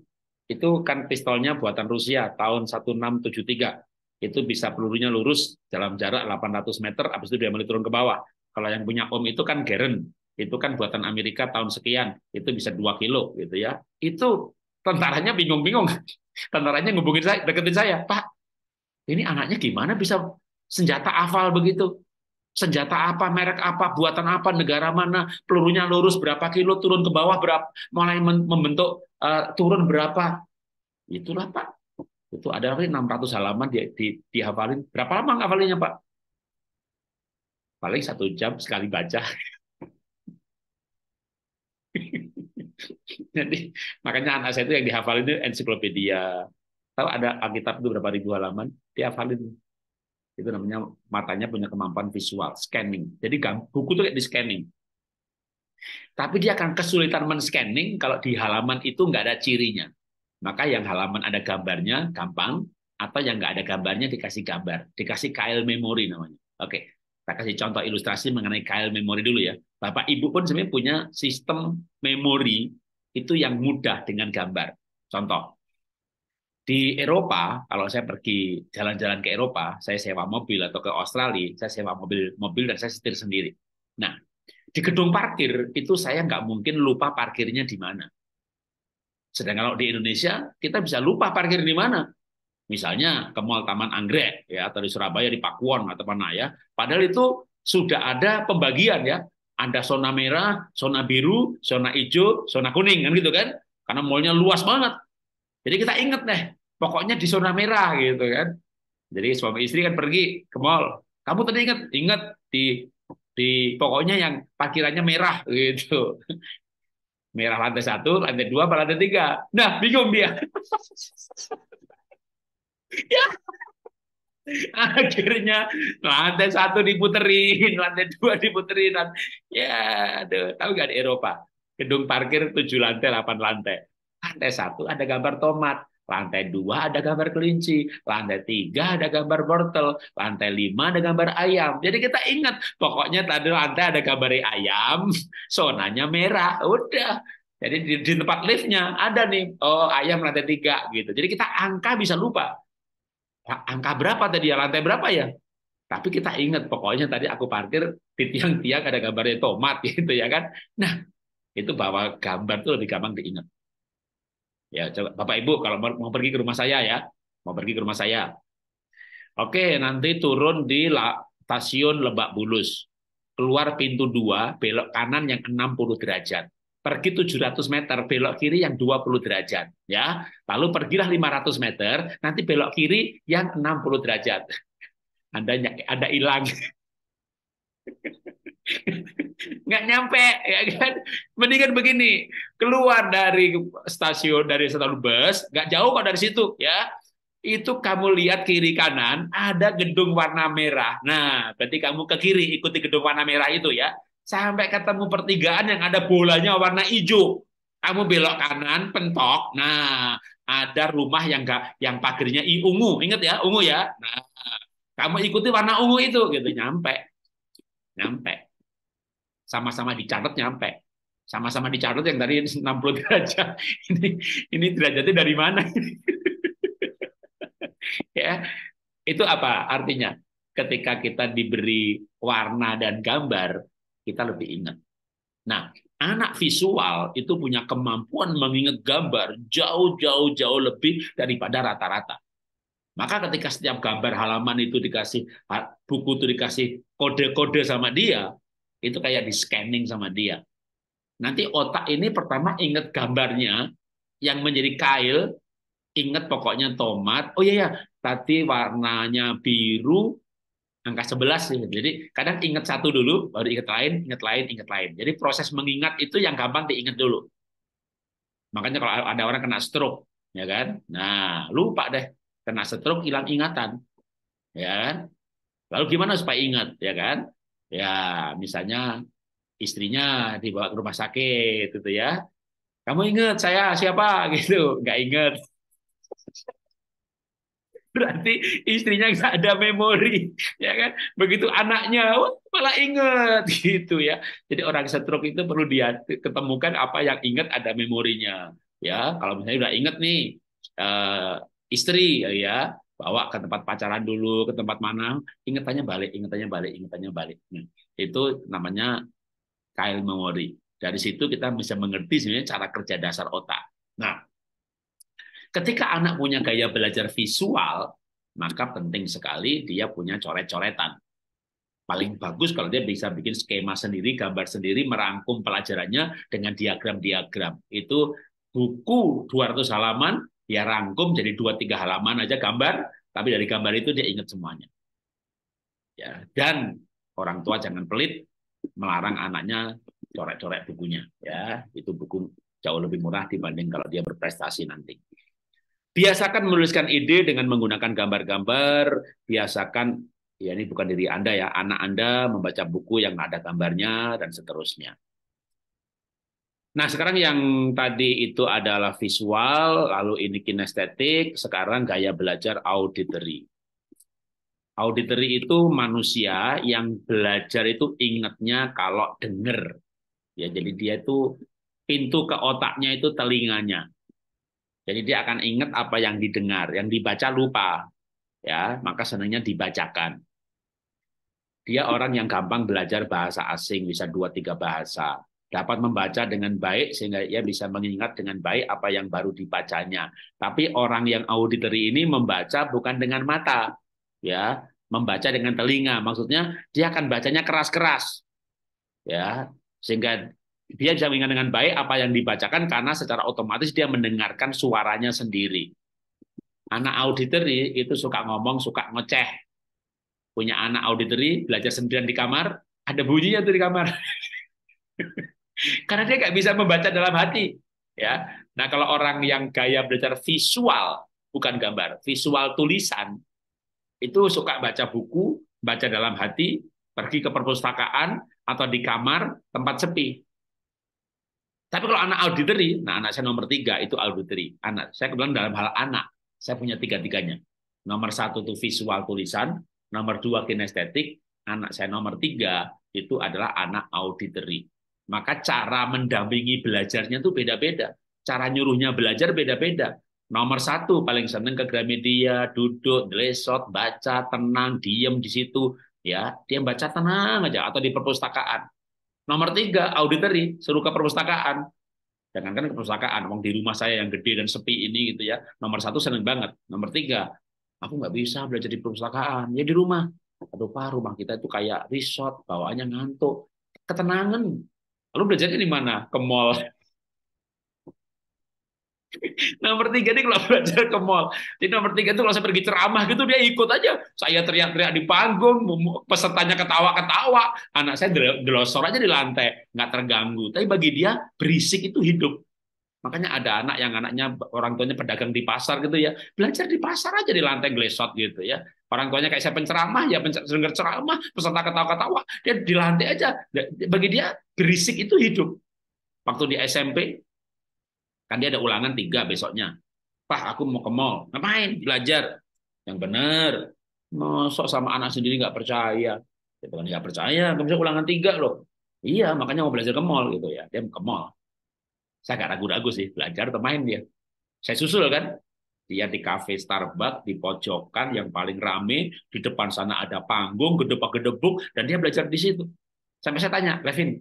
itu kan pistolnya buatan Rusia tahun 1673 itu bisa pelurunya lurus dalam jarak 800 meter, habis itu dia mulai turun ke bawah. Kalau yang punya Om itu kan Garen, itu kan buatan Amerika tahun sekian, itu bisa dua kilo gitu ya. Itu tentaranya bingung-bingung, tentaranya ngubungin saya, deketin saya, Pak, ini anaknya gimana bisa senjata hafal begitu? Senjata apa, merek apa, buatan apa, negara mana, pelurunya lurus berapa kilo, turun ke bawah berapa, mulai membentuk uh, turun berapa. Itulah Pak itu ada kali 600 halaman di, di, dihafalin. Berapa lama ngafalinnya, Pak? Paling satu jam sekali baca. Jadi makanya anak saya itu yang dihafalin itu ensiklopedia. Tahu ada Alkitab itu berapa ribu halaman, dihafalin. Itu namanya matanya punya kemampuan visual, scanning. Jadi buku itu kayak di scanning. Tapi dia akan kesulitan men-scanning kalau di halaman itu nggak ada cirinya. Maka yang halaman ada gambarnya gampang, atau yang nggak ada gambarnya dikasih gambar, dikasih KL memory namanya. Oke, kita kasih contoh ilustrasi mengenai KL memory dulu ya. Bapak Ibu pun sebenarnya punya sistem memori itu yang mudah dengan gambar. Contoh, di Eropa, kalau saya pergi jalan-jalan ke Eropa, saya sewa mobil atau ke Australia, saya sewa mobil mobil dan saya setir sendiri. Nah, di gedung parkir itu saya nggak mungkin lupa parkirnya di mana. Sedangkan kalau di Indonesia kita bisa lupa parkir di mana. Misalnya ke Mall Taman Anggrek ya atau di Surabaya di Pakuwon atau mana ya. Padahal itu sudah ada pembagian ya. Ada zona merah, zona biru, zona hijau, zona kuning kan gitu kan? Karena mallnya luas banget. Jadi kita inget deh, pokoknya di zona merah gitu kan. Jadi suami istri kan pergi ke mall. Kamu tadi ingat, ingat di di pokoknya yang parkirannya merah gitu merah lantai satu, lantai dua, apa lantai tiga. Nah, bingung dia. ya. Akhirnya lantai satu diputerin, lantai dua diputerin. Lantai... Ya, aduh, tahu nggak di Eropa? Gedung parkir tujuh lantai, delapan lantai. Lantai satu ada gambar tomat lantai dua ada gambar kelinci, lantai tiga ada gambar wortel, lantai lima ada gambar ayam. Jadi kita ingat, pokoknya tadi lantai ada gambar ayam, sonanya merah, udah. Jadi di, di tempat liftnya ada nih, oh ayam lantai tiga gitu. Jadi kita angka bisa lupa. Angka berapa tadi ya, lantai berapa ya? Tapi kita ingat, pokoknya tadi aku parkir di tiang-tiang ada gambarnya tomat gitu ya kan. Nah, itu bahwa gambar itu lebih gampang diingat. Ya, coba Bapak Ibu kalau mau pergi ke rumah saya ya, mau pergi ke rumah saya. Oke, nanti turun di stasiun Lebak Bulus. Keluar pintu 2, belok kanan yang 60 derajat. Pergi 700 meter, belok kiri yang 20 derajat, ya. Lalu pergilah 500 meter, nanti belok kiri yang 60 derajat. Anda Anda hilang. nggak nyampe ya kan mendingan begini keluar dari stasiun dari stasiun bus nggak jauh kok dari situ ya itu kamu lihat kiri kanan ada gedung warna merah nah berarti kamu ke kiri ikuti gedung warna merah itu ya sampai ketemu pertigaan yang ada bolanya warna hijau kamu belok kanan pentok nah ada rumah yang enggak yang pagernya ungu inget ya ungu ya nah kamu ikuti warna ungu itu gitu nyampe nyampe sama-sama dicatat nyampe sama-sama dicatat yang dari 60 derajat ini ini derajatnya dari mana ya itu apa artinya ketika kita diberi warna dan gambar kita lebih ingat nah anak visual itu punya kemampuan mengingat gambar jauh-jauh jauh lebih daripada rata-rata maka ketika setiap gambar halaman itu dikasih buku itu dikasih kode-kode sama dia itu kayak di scanning sama dia. Nanti otak ini pertama inget gambarnya yang menjadi kail, inget pokoknya tomat. Oh iya ya, tadi warnanya biru, angka 11 sih. Gitu. Jadi kadang inget satu dulu, baru inget lain, inget lain, inget lain. Jadi proses mengingat itu yang gampang diingat dulu. Makanya kalau ada orang kena stroke, ya kan? Nah, lupa deh kena stroke hilang ingatan. Ya kan? Lalu gimana supaya ingat, ya kan? Ya, misalnya istrinya dibawa ke rumah sakit gitu ya. Kamu ingat saya siapa gitu, nggak ingat. Berarti istrinya nggak ada memori, ya kan? Begitu anaknya oh, malah ingat gitu ya. Jadi orang stroke itu perlu dia ketemukan apa yang ingat ada memorinya. Ya, kalau misalnya udah ingat nih uh, istri ya bawa ke tempat pacaran dulu, ke tempat mana, ingetannya balik, ingetannya balik, ingetannya balik. Nah, itu namanya kail memori Dari situ kita bisa mengerti sebenarnya cara kerja dasar otak. Nah, ketika anak punya gaya belajar visual, maka penting sekali dia punya coret-coretan. Paling bagus kalau dia bisa bikin skema sendiri, gambar sendiri, merangkum pelajarannya dengan diagram-diagram. Itu buku 200 halaman, dia rangkum jadi dua tiga halaman aja gambar, tapi dari gambar itu dia ingat semuanya. Ya, dan orang tua jangan pelit melarang anaknya coret-coret bukunya. Ya, itu buku jauh lebih murah dibanding kalau dia berprestasi nanti. Biasakan menuliskan ide dengan menggunakan gambar-gambar, biasakan ya ini bukan diri Anda ya, anak Anda membaca buku yang ada gambarnya dan seterusnya. Nah, sekarang yang tadi itu adalah visual, lalu ini kinestetik, sekarang gaya belajar auditory. Auditory itu manusia yang belajar itu ingatnya kalau dengar Ya, jadi dia itu pintu ke otaknya itu telinganya. Jadi dia akan ingat apa yang didengar, yang dibaca lupa. Ya, maka senangnya dibacakan. Dia orang yang gampang belajar bahasa asing, bisa dua tiga bahasa dapat membaca dengan baik sehingga ia bisa mengingat dengan baik apa yang baru dibacanya. Tapi orang yang auditori ini membaca bukan dengan mata, ya, membaca dengan telinga. Maksudnya dia akan bacanya keras-keras. Ya, sehingga dia bisa mengingat dengan baik apa yang dibacakan karena secara otomatis dia mendengarkan suaranya sendiri. Anak auditori itu suka ngomong, suka ngoceh. Punya anak auditori belajar sendirian di kamar, ada bunyinya tuh di kamar. Karena dia nggak bisa membaca dalam hati. Ya. Nah, kalau orang yang gaya belajar visual, bukan gambar, visual tulisan, itu suka baca buku, baca dalam hati, pergi ke perpustakaan, atau di kamar tempat sepi. Tapi kalau anak auditory, nah anak saya nomor tiga itu auditory. Anak saya kebetulan dalam hal anak, saya punya tiga-tiganya. Nomor satu itu visual tulisan, nomor dua kinestetik, anak saya nomor tiga itu adalah anak auditory. Maka cara mendampingi belajarnya itu beda-beda. Cara nyuruhnya belajar beda-beda. Nomor satu paling seneng ke Gramedia, duduk, lesot, baca, tenang, diem di situ. Ya, dia baca tenang aja atau di perpustakaan. Nomor tiga, auditori suruh ke perpustakaan. Jangan kan ke perpustakaan, uang di rumah saya yang gede dan sepi ini gitu ya. Nomor satu seneng banget. Nomor tiga, aku nggak bisa belajar di perpustakaan, ya di rumah. Aduh pak, rumah kita itu kayak resort, bawaannya ngantuk. Ketenangan, Lalu belajarnya di mana? Ke mall. nomor tiga ini kalau belajar ke mall. Jadi nomor tiga itu kalau saya pergi ceramah gitu, dia ikut aja. Saya teriak-teriak di panggung, pesertanya ketawa-ketawa. Anak saya gelosor aja di lantai, nggak terganggu. Tapi bagi dia, berisik itu hidup. Makanya ada anak yang anaknya orang tuanya pedagang di pasar gitu ya. Belajar di pasar aja di lantai glesot gitu ya. Orang tuanya kayak saya penceramah, ya pendengar ceramah, peserta ketawa-ketawa. Dia di lantai aja. Bagi dia berisik itu hidup. Waktu di SMP, kan dia ada ulangan tiga besoknya. Pak, aku mau ke mall. Ngapain? Belajar. Yang benar. Masuk sama anak sendiri nggak percaya. Dia bukan nggak percaya, kamu saya ulangan tiga loh. Iya, makanya mau belajar ke mall gitu ya. Dia mau ke mall saya nggak ragu-ragu sih, belajar main dia. Saya susul kan, dia di kafe Starbucks di pojokan yang paling rame di depan sana ada panggung gedebak gedebuk dan dia belajar di situ sampai saya tanya Levin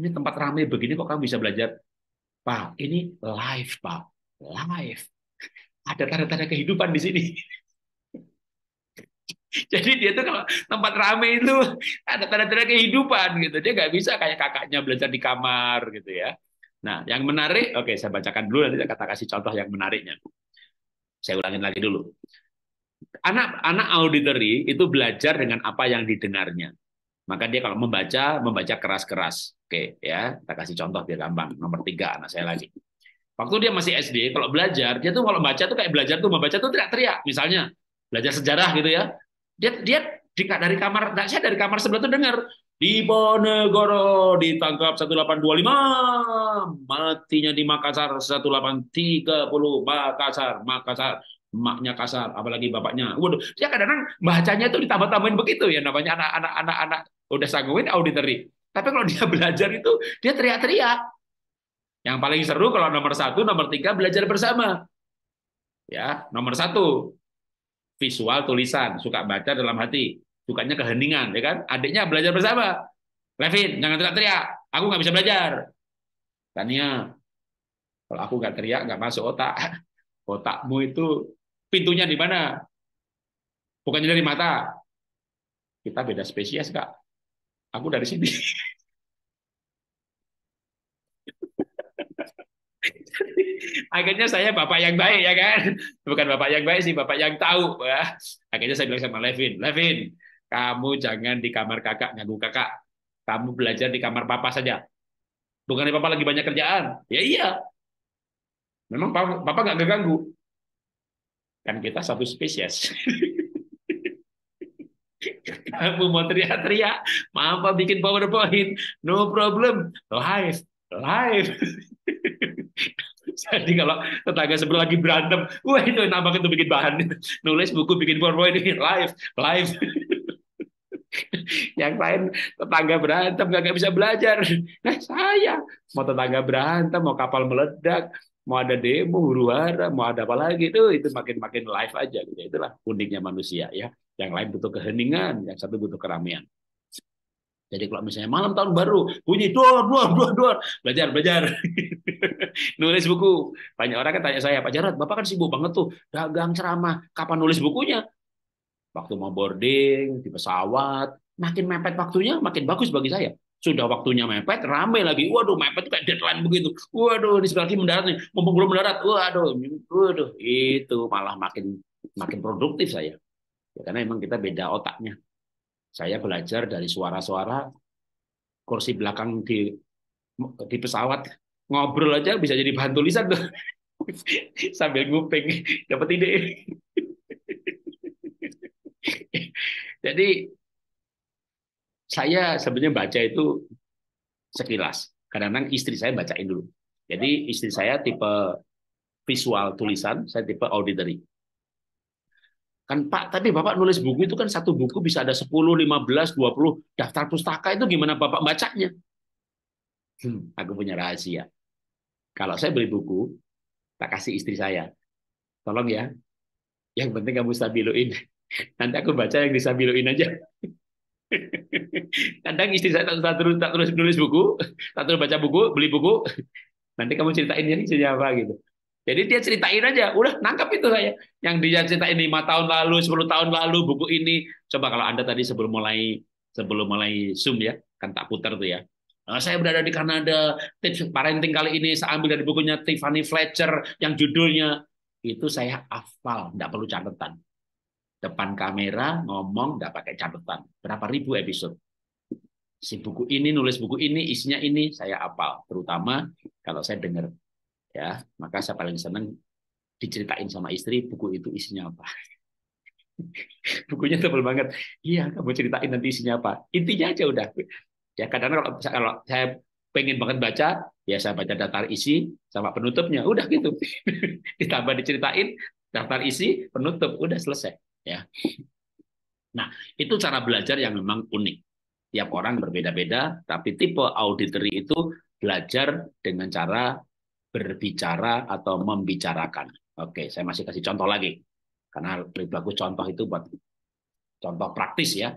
ini tempat rame begini kok kamu bisa belajar Pak ini live Pak live ada tanda-tanda kehidupan di sini jadi dia tuh kalau tempat rame itu ada tanda-tanda kehidupan gitu dia nggak bisa kayak kakaknya belajar di kamar gitu ya Nah, yang menarik, oke saya bacakan dulu nanti saya kasih contoh yang menariknya. Saya ulangin lagi dulu. Anak-anak auditory itu belajar dengan apa yang didengarnya. Maka dia kalau membaca, membaca keras-keras. Oke, ya, kita kasih contoh biar gampang. Nomor tiga anak saya lagi. Waktu dia masih SD, kalau belajar, dia tuh kalau baca tuh kayak belajar tuh membaca tuh teriak-teriak. Misalnya, belajar sejarah gitu ya. Dia dia dari kamar, saya dari kamar sebelah tuh dengar di Bonegoro ditangkap 1825, matinya di Makassar 1830, Makassar, Makassar, maknya kasar, apalagi bapaknya. Waduh, saya kadang-kadang bacanya itu ditambah-tambahin begitu ya, namanya anak-anak anak-anak udah sanggupin auditori Tapi kalau dia belajar itu dia teriak-teriak. Yang paling seru kalau nomor satu, nomor tiga belajar bersama. Ya, nomor satu visual tulisan suka baca dalam hati bukannya keheningan, ya kan? Adiknya belajar bersama. Levin, jangan teriak-teriak. Aku nggak bisa belajar. Tania, kalau aku nggak teriak, nggak masuk otak. Otakmu itu pintunya di mana? Bukannya dari mata. Kita beda spesies, Kak. Aku dari sini. akhirnya saya bapak yang baik ya kan bukan bapak yang baik sih bapak yang tahu ya akhirnya saya bilang sama Levin Levin kamu jangan di kamar kakak ganggu kakak. Kamu belajar di kamar papa saja. Bukannya papa lagi banyak kerjaan. Ya iya. Memang papa, papa nggak ganggu. Kan kita satu spesies. kamu mau teriak-teriak, papa bikin PowerPoint, no problem, live, live. Jadi kalau tetangga sebelah lagi berantem, wah itu nambah itu bikin bahan. Nulis buku bikin PowerPoint, live, live. yang lain tetangga berantem nggak bisa belajar. Nah saya mau tetangga berantem, mau kapal meledak, mau ada demo huru hara, mau ada apa lagi itu itu makin makin live aja gitu. Itulah uniknya manusia ya. Yang lain butuh keheningan, yang satu butuh keramaian. Jadi kalau misalnya malam tahun baru bunyi dor dor dor dor belajar belajar nulis buku. Banyak orang kan tanya saya Pak Jarot, Bapak kan sibuk banget tuh dagang ceramah, kapan nulis bukunya? waktu mau boarding di pesawat makin mepet waktunya makin bagus bagi saya sudah waktunya mepet, ramai lagi. Waduh, mepet kayak deadline begitu. Waduh, ini lagi mendarat nih. Mumpung belum mendarat. Waduh, waduh, itu malah makin makin produktif saya. Ya, karena emang kita beda otaknya. Saya belajar dari suara-suara kursi belakang di di pesawat ngobrol aja bisa jadi bahan tulisan tuh. sambil nguping dapat ide Jadi saya sebenarnya baca itu sekilas. Karena istri saya bacain dulu. Jadi istri saya tipe visual tulisan, saya tipe auditory. Kan Pak, tapi Bapak nulis buku itu kan satu buku bisa ada 10, 15, 20 daftar pustaka itu gimana Bapak bacanya? Hmm, aku punya rahasia. Kalau saya beli buku, tak kasih istri saya. Tolong ya, yang penting kamu stabiloin Nanti aku baca yang disabiluin aja. Kadang istri saya tak, terus, tak terus nulis buku, tak terus baca buku, beli buku. Nanti kamu ceritain ini isinya apa gitu. Jadi dia ceritain aja, udah nangkap itu saya. Yang dia ceritain lima tahun lalu, 10 tahun lalu, buku ini. Coba kalau Anda tadi sebelum mulai sebelum mulai Zoom ya, kan tak putar tuh ya. Nah, saya berada di Kanada, tips parenting kali ini saya ambil dari bukunya Tiffany Fletcher yang judulnya itu saya hafal, tidak perlu catatan depan kamera ngomong nggak pakai catatan berapa ribu episode si buku ini nulis buku ini isinya ini saya apal terutama kalau saya dengar ya maka saya paling seneng diceritain sama istri buku itu isinya apa bukunya tebal banget iya kamu ceritain nanti isinya apa intinya aja udah ya kadang kalau kalau saya pengen banget baca ya saya baca daftar isi sama penutupnya udah gitu ditambah diceritain daftar isi penutup udah selesai ya. Nah, itu cara belajar yang memang unik. Tiap orang berbeda-beda, tapi tipe auditory itu belajar dengan cara berbicara atau membicarakan. Oke, saya masih kasih contoh lagi. Karena lebih bagus contoh itu buat contoh praktis ya.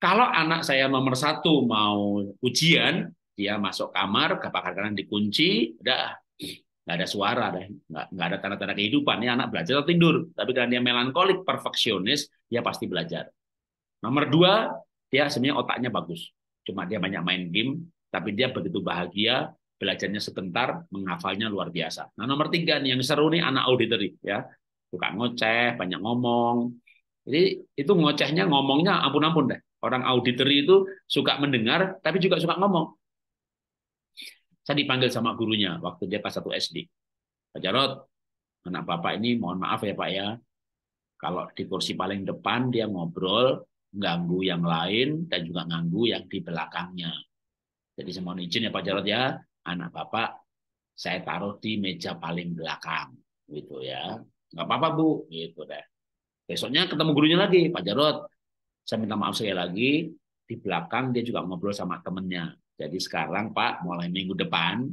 Kalau anak saya nomor satu mau ujian, dia masuk kamar, kapan-kapan dikunci, udah nggak ada suara deh, nggak, nggak ada tanda-tanda kehidupan. Ini anak belajar atau tidur. Tapi karena dia melankolik, perfeksionis, dia pasti belajar. Nomor dua, dia sebenarnya otaknya bagus. Cuma dia banyak main game, tapi dia begitu bahagia, belajarnya sebentar, menghafalnya luar biasa. Nah nomor tiga nih, yang seru nih anak auditory. ya Suka ngoceh, banyak ngomong. Jadi itu ngocehnya, ngomongnya ampun-ampun deh. Orang auditori itu suka mendengar, tapi juga suka ngomong. Saya dipanggil sama gurunya waktu dia kelas 1 SD. Pak Jarot, anak Bapak ini mohon maaf ya Pak ya. Kalau di kursi paling depan dia ngobrol, ganggu yang lain dan juga ganggu yang di belakangnya. Jadi saya mohon izin ya Pak Jarot ya, anak Bapak saya taruh di meja paling belakang gitu ya. Nggak apa-apa Bu, gitu deh. Besoknya ketemu gurunya lagi, Pak Jarot. Saya minta maaf sekali lagi, di belakang dia juga ngobrol sama temennya. Jadi sekarang Pak, mulai minggu depan,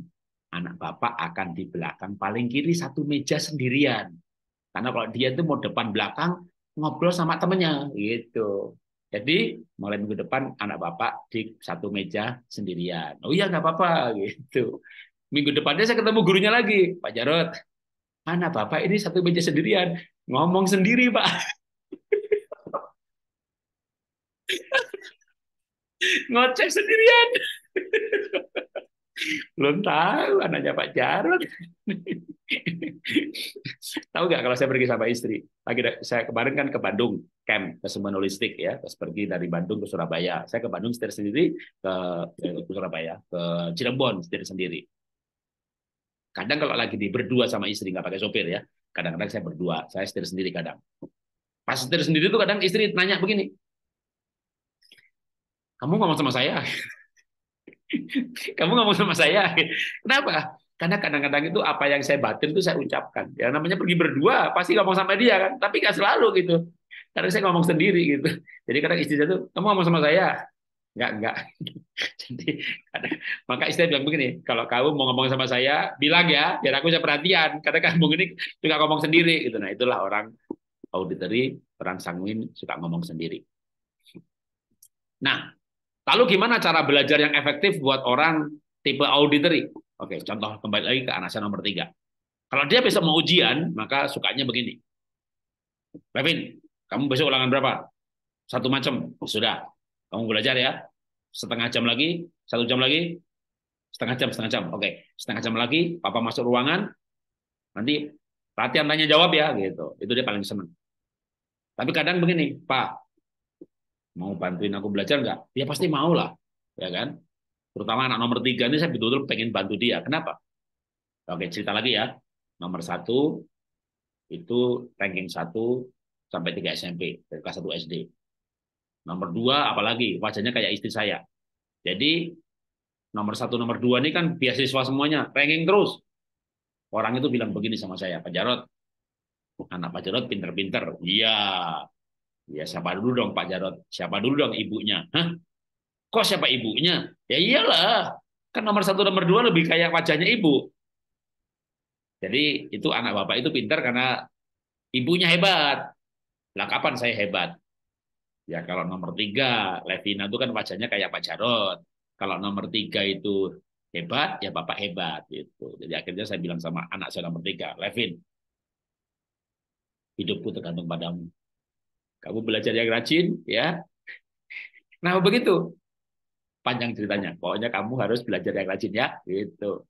anak Bapak akan di belakang paling kiri satu meja sendirian. Karena kalau dia itu mau depan belakang, ngobrol sama temennya. gitu. Jadi mulai minggu depan anak Bapak di satu meja sendirian. Oh iya, nggak apa-apa. gitu. Minggu depannya saya ketemu gurunya lagi, Pak Jarot. Anak Bapak ini satu meja sendirian. Ngomong sendiri, Pak. ngoceh sendirian. Belum tahu anaknya Pak Jarod. tahu nggak kalau saya pergi sama istri? Lagi saya kemarin kan ke Bandung, camp ke holistik ya, terus pergi dari Bandung ke Surabaya. Saya ke Bandung setir sendiri, eh, ke, Surabaya, ke Cirebon setir sendiri. Kadang kalau lagi di berdua sama istri nggak pakai sopir ya, kadang-kadang saya berdua, saya setir sendiri kadang. Pas setir sendiri tuh kadang istri nanya begini, kamu ngomong sama saya kamu ngomong sama saya kenapa karena kadang-kadang itu apa yang saya batin itu saya ucapkan ya namanya pergi berdua pasti ngomong sama dia kan tapi nggak selalu gitu karena saya ngomong sendiri gitu jadi kadang istri saya tuh kamu ngomong sama saya nggak nggak jadi kadang, maka istri bilang begini kalau kamu mau ngomong sama saya bilang ya biar aku bisa perhatian karena kamu ini suka ngomong sendiri gitu nah itulah orang auditory orang sanguin suka ngomong sendiri nah Lalu gimana cara belajar yang efektif buat orang tipe auditory? Oke, contoh kembali lagi ke anasa nomor tiga. Kalau dia bisa mau ujian, maka sukanya begini. Levin, kamu besok ulangan berapa? Satu macam. Sudah. Kamu belajar ya. Setengah jam lagi, satu jam lagi, setengah jam, setengah jam. Oke, setengah jam lagi, papa masuk ruangan, nanti latihan tanya jawab ya gitu. Itu dia paling senang. Tapi kadang begini, Pak, mau bantuin aku belajar nggak? Dia ya pasti mau lah, ya kan? Terutama anak nomor tiga ini saya betul-betul pengen bantu dia. Kenapa? Oke, cerita lagi ya. Nomor satu itu ranking satu sampai tiga SMP, dari kelas satu SD. Nomor dua apalagi wajahnya kayak istri saya. Jadi nomor satu, nomor dua ini kan biasiswa semuanya, ranking terus. Orang itu bilang begini sama saya, Pak Jarot, anak Pak Jarot pinter-pinter. Iya, Ya siapa dulu dong Pak Jarod? Siapa dulu dong ibunya? Hah? Kok siapa ibunya? Ya iyalah. Kan nomor satu, nomor dua lebih kayak wajahnya ibu. Jadi itu anak bapak itu pintar karena ibunya hebat. Lah kapan saya hebat? Ya kalau nomor tiga, Levina itu kan wajahnya kayak Pak Jarod. Kalau nomor tiga itu hebat, ya bapak hebat. Gitu. Jadi akhirnya saya bilang sama anak saya nomor tiga, Levin, hidupku tergantung padamu. Kamu belajar yang rajin, ya. Nah, begitu. Panjang ceritanya. Pokoknya kamu harus belajar yang rajin ya, gitu.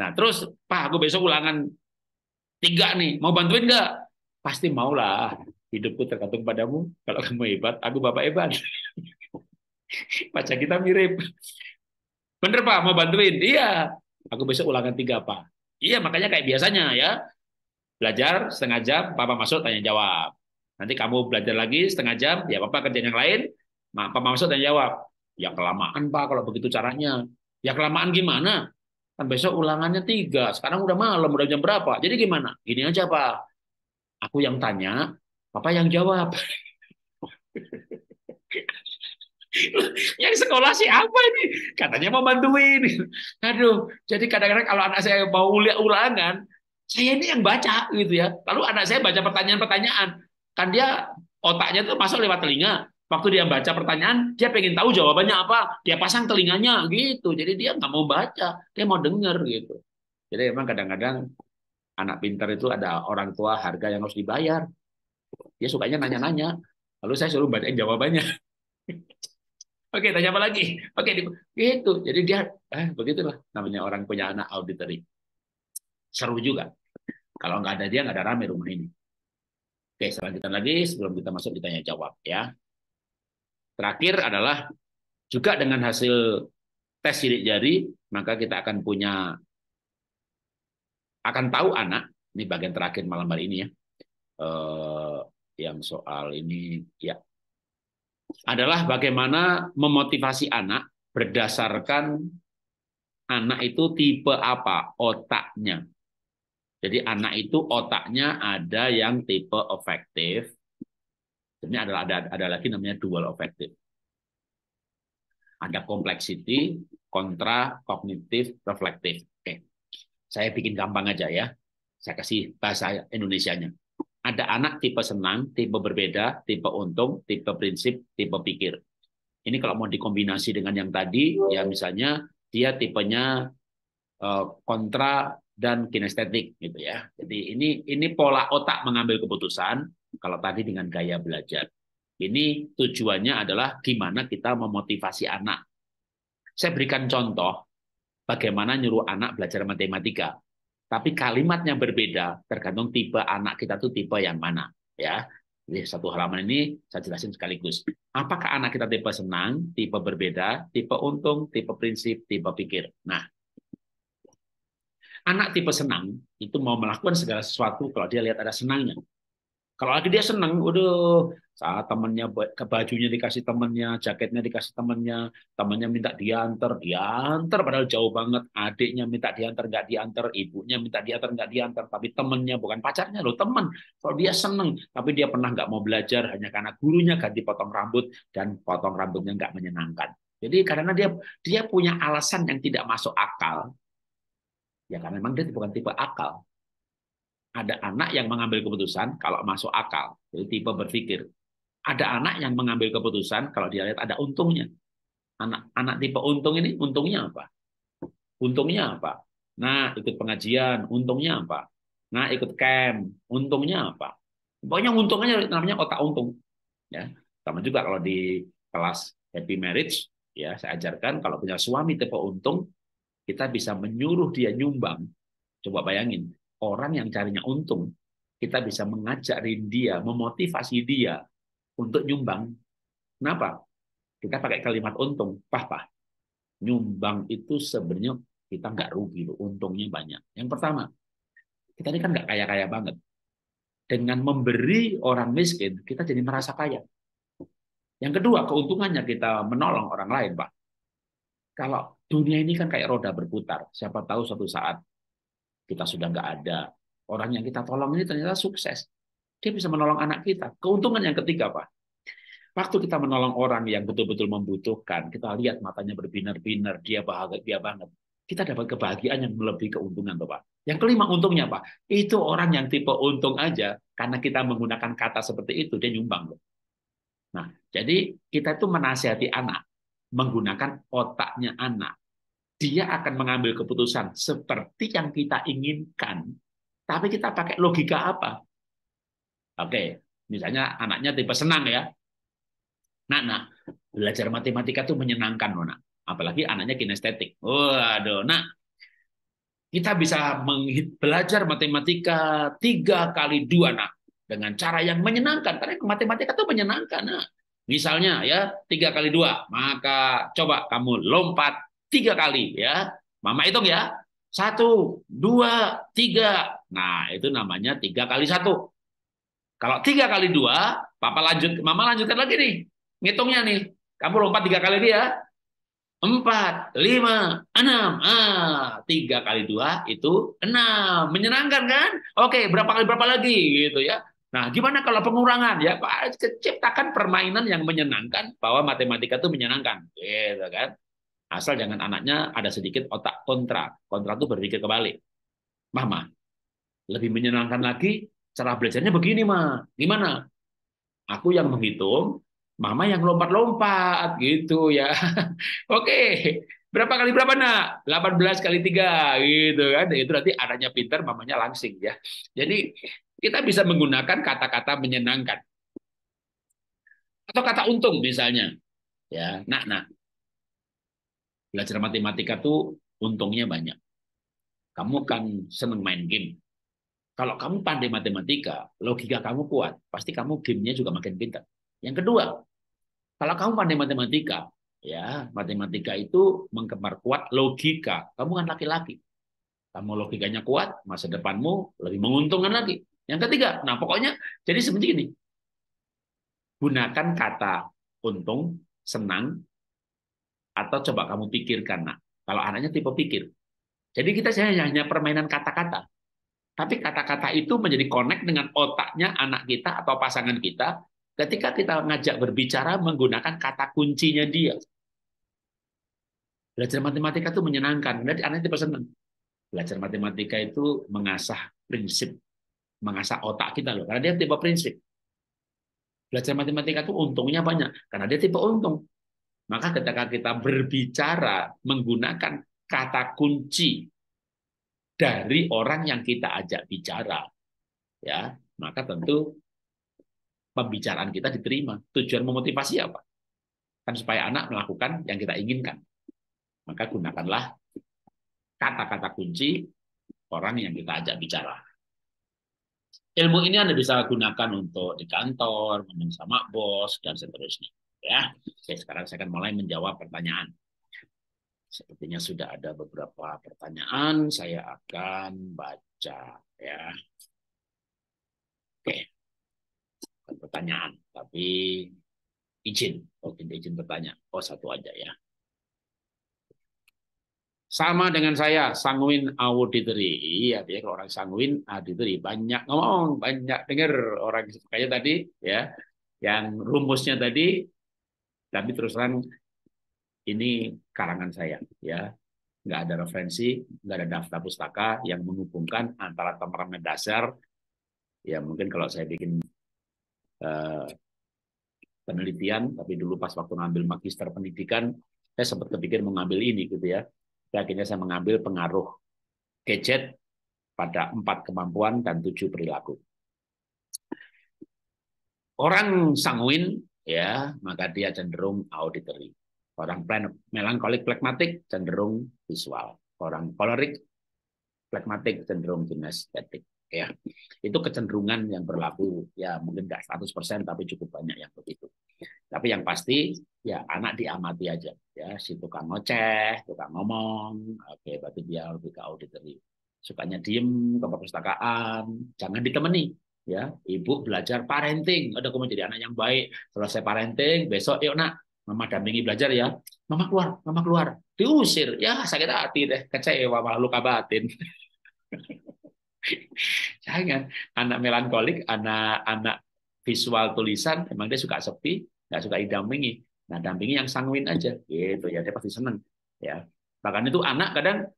Nah, terus, Pak, aku besok ulangan tiga nih. Mau bantuin nggak? Pasti mau lah. Hidupku tergantung padamu. Kalau kamu hebat, aku bapak hebat. Baca kita mirip. Bener, Pak, mau bantuin? Iya. Aku besok ulangan tiga, Pak. Iya, makanya kayak biasanya ya. Belajar setengah jam, papa masuk tanya jawab. Nanti kamu belajar lagi setengah jam, ya Bapak kerjaan yang lain. Nah, Maksud yang jawab, ya kelamaan Pak kalau begitu caranya. Ya kelamaan gimana? Kan besok ulangannya tiga, sekarang udah malam, udah jam berapa? Jadi gimana? Gini aja Pak, aku yang tanya, Bapak yang jawab. yang sekolah sih apa ini? Katanya mau bantuin. Aduh, jadi kadang-kadang kalau anak saya mau ulangan, saya ini yang baca gitu ya. Lalu anak saya baca pertanyaan-pertanyaan. Kan dia otaknya tuh masuk lewat telinga. Waktu dia baca pertanyaan, dia pengen tahu jawabannya apa. Dia pasang telinganya gitu. Jadi dia nggak mau baca, dia mau dengar gitu. Jadi emang kadang-kadang anak pintar itu ada orang tua harga yang harus dibayar. Dia sukanya nanya-nanya. Lalu saya suruh bacain jawabannya. Oke, tanya apa lagi? Oke, gitu. Jadi dia eh, begitulah namanya orang punya anak auditory. Seru juga. Kalau nggak ada dia nggak ada rame rumah ini. Oke, selanjutnya lagi sebelum kita masuk ditanya jawab ya. Terakhir adalah juga dengan hasil tes sidik jari, maka kita akan punya akan tahu anak ini bagian terakhir malam hari ini ya. Eh, yang soal ini ya adalah bagaimana memotivasi anak berdasarkan anak itu tipe apa otaknya jadi anak itu otaknya ada yang tipe efektif. ini ada, ada, ada lagi namanya dual efektif. Ada complexity, kontra kognitif, reflektif. Oke. Saya bikin gampang aja ya. Saya kasih bahasa Indonesia-nya. Ada anak tipe senang, tipe berbeda, tipe untung, tipe prinsip, tipe pikir. Ini kalau mau dikombinasi dengan yang tadi, ya misalnya dia tipenya eh, kontra dan kinestetik gitu ya. Jadi ini ini pola otak mengambil keputusan kalau tadi dengan gaya belajar. Ini tujuannya adalah gimana kita memotivasi anak. Saya berikan contoh bagaimana nyuruh anak belajar matematika. Tapi kalimatnya berbeda tergantung tipe anak kita tuh tipe yang mana ya. Jadi satu halaman ini saya jelasin sekaligus. Apakah anak kita tipe senang, tipe berbeda, tipe untung, tipe prinsip, tipe pikir. Nah, Anak tipe senang itu mau melakukan segala sesuatu kalau dia lihat ada senangnya. Kalau lagi dia senang, udah saat temennya ke bajunya dikasih temennya, jaketnya dikasih temennya, temennya minta diantar, diantar padahal jauh banget, adiknya minta diantar nggak diantar, ibunya minta diantar nggak diantar, tapi temennya bukan pacarnya loh teman. Kalau dia senang, tapi dia pernah nggak mau belajar hanya karena gurunya ganti potong rambut dan potong rambutnya nggak menyenangkan. Jadi karena dia dia punya alasan yang tidak masuk akal, Ya karena memang dia bukan tipe akal. Ada anak yang mengambil keputusan kalau masuk akal, jadi tipe berpikir. Ada anak yang mengambil keputusan kalau dia lihat ada untungnya. Anak-anak tipe untung ini untungnya apa? Untungnya apa? Nah, ikut pengajian, untungnya apa? Nah, ikut camp, untungnya apa? Pokoknya untungnya namanya otak untung. Ya, sama juga kalau di kelas happy marriage, ya saya ajarkan kalau punya suami tipe untung kita bisa menyuruh dia nyumbang. Coba bayangin, orang yang carinya untung, kita bisa mengajak dia, memotivasi dia untuk nyumbang. Kenapa? Kita pakai kalimat untung, papa. Nyumbang itu sebenarnya kita nggak rugi loh, untungnya banyak. Yang pertama, kita ini kan nggak kaya-kaya banget. Dengan memberi orang miskin, kita jadi merasa kaya. Yang kedua, keuntungannya kita menolong orang lain, Pak kalau dunia ini kan kayak roda berputar. Siapa tahu suatu saat kita sudah nggak ada. Orang yang kita tolong ini ternyata sukses. Dia bisa menolong anak kita. Keuntungan yang ketiga, Pak. Waktu kita menolong orang yang betul-betul membutuhkan, kita lihat matanya berbinar-binar, dia bahagia banget. Kita dapat kebahagiaan yang melebihi keuntungan, Bapak. Yang kelima untungnya, Pak. Itu orang yang tipe untung aja, karena kita menggunakan kata seperti itu, dia nyumbang. Loh. Nah, jadi kita itu menasihati anak menggunakan otaknya anak. Dia akan mengambil keputusan seperti yang kita inginkan, tapi kita pakai logika apa? Oke, misalnya anaknya tipe senang ya. Nah, nah belajar matematika itu menyenangkan loh, nak. Apalagi anaknya kinestetik. Waduh, nak, kita bisa belajar matematika tiga kali dua, nak. Dengan cara yang menyenangkan. Karena matematika itu menyenangkan, nak Misalnya ya tiga kali dua, maka coba kamu lompat tiga kali ya. Mama hitung ya. Satu, dua, tiga. Nah itu namanya tiga kali satu. Kalau tiga kali dua, papa lanjut, mama lanjutkan lagi nih. Ngitungnya nih. Kamu lompat tiga kali dia. Empat, lima, enam. Ah, tiga kali dua itu enam. Menyenangkan kan? Oke, berapa kali berapa lagi gitu ya. Nah, gimana kalau pengurangan? Ya, Pak, ciptakan permainan yang menyenangkan bahwa matematika itu menyenangkan, gitu kan? Asal jangan anaknya ada sedikit otak kontra. Kontra itu berpikir kebalik. Mama, lebih menyenangkan lagi cara belajarnya begini, Ma. Gimana? Aku yang menghitung, Mama yang lompat-lompat gitu ya. Oke. Berapa kali berapa nak? 18 kali 3 gitu kan. Itu nanti anaknya pintar, mamanya langsing ya. Jadi kita bisa menggunakan kata-kata menyenangkan. Atau kata untung misalnya. Ya, nak, nak. Belajar matematika tuh untungnya banyak. Kamu kan seneng main game. Kalau kamu pandai matematika, logika kamu kuat, pasti kamu gamenya juga makin pintar. Yang kedua, kalau kamu pandai matematika, ya matematika itu menggemar kuat logika. Kamu kan laki-laki, kamu logikanya kuat, masa depanmu lebih menguntungkan lagi. Yang ketiga, nah pokoknya jadi seperti ini. Gunakan kata untung, senang, atau coba kamu pikirkan nah Kalau anaknya tipe pikir. Jadi kita hanya permainan kata-kata. Tapi kata-kata itu menjadi connect dengan otaknya anak kita atau pasangan kita ketika kita ngajak berbicara menggunakan kata kuncinya dia. Belajar matematika itu menyenangkan. Jadi anaknya tipe senang. Belajar matematika itu mengasah prinsip mengasah otak kita loh. Karena dia tipe prinsip. Belajar matematika itu untungnya banyak. Karena dia tipe untung. Maka ketika kita berbicara menggunakan kata kunci dari orang yang kita ajak bicara, ya maka tentu pembicaraan kita diterima. Tujuan memotivasi apa? Kan supaya anak melakukan yang kita inginkan. Maka gunakanlah kata-kata kunci orang yang kita ajak bicara ilmu ini Anda bisa gunakan untuk di kantor, ngomong sama bos, dan seterusnya. Ya, Oke, sekarang saya akan mulai menjawab pertanyaan. Sepertinya sudah ada beberapa pertanyaan, saya akan baca. ya. Oke, pertanyaan, tapi izin. Oke, izin bertanya. Oh, satu aja ya. Sama dengan saya, sanguin auditory. Iya, dia kalau orang sanguin auditory banyak ngomong, banyak dengar orang kayak tadi, ya, yang rumusnya tadi. Tapi terus terang ini karangan saya, ya, nggak ada referensi, nggak ada daftar pustaka yang menghubungkan antara temperamen dasar. Ya mungkin kalau saya bikin uh, penelitian, tapi dulu pas waktu ngambil magister pendidikan, saya sempat kepikir mengambil ini gitu ya akhirnya saya mengambil pengaruh gadget pada empat kemampuan dan tujuh perilaku. Orang sanguin, ya, maka dia cenderung auditory. Orang melankolik plekmatik cenderung visual. Orang kolorik, plekmatik cenderung kinestetik ya itu kecenderungan yang berlaku ya mungkin nggak 100% tapi cukup banyak yang begitu tapi yang pasti ya anak diamati aja ya si tukang ngoceh tukang ngomong oke berarti dia lebih ke auditory sukanya diem ke perpustakaan jangan ditemani ya ibu belajar parenting ada kamu jadi anak yang baik selesai parenting besok yuk nak mama dampingi belajar ya mama keluar mama keluar diusir ya sakit hati deh kecewa malah luka batin Jangan. Anak melankolik, anak-anak visual tulisan, emang dia suka sepi, nggak suka didampingi. Nah, dampingi yang sanguin aja. Gitu ya, dia pasti seneng. Ya. Bahkan itu anak kadang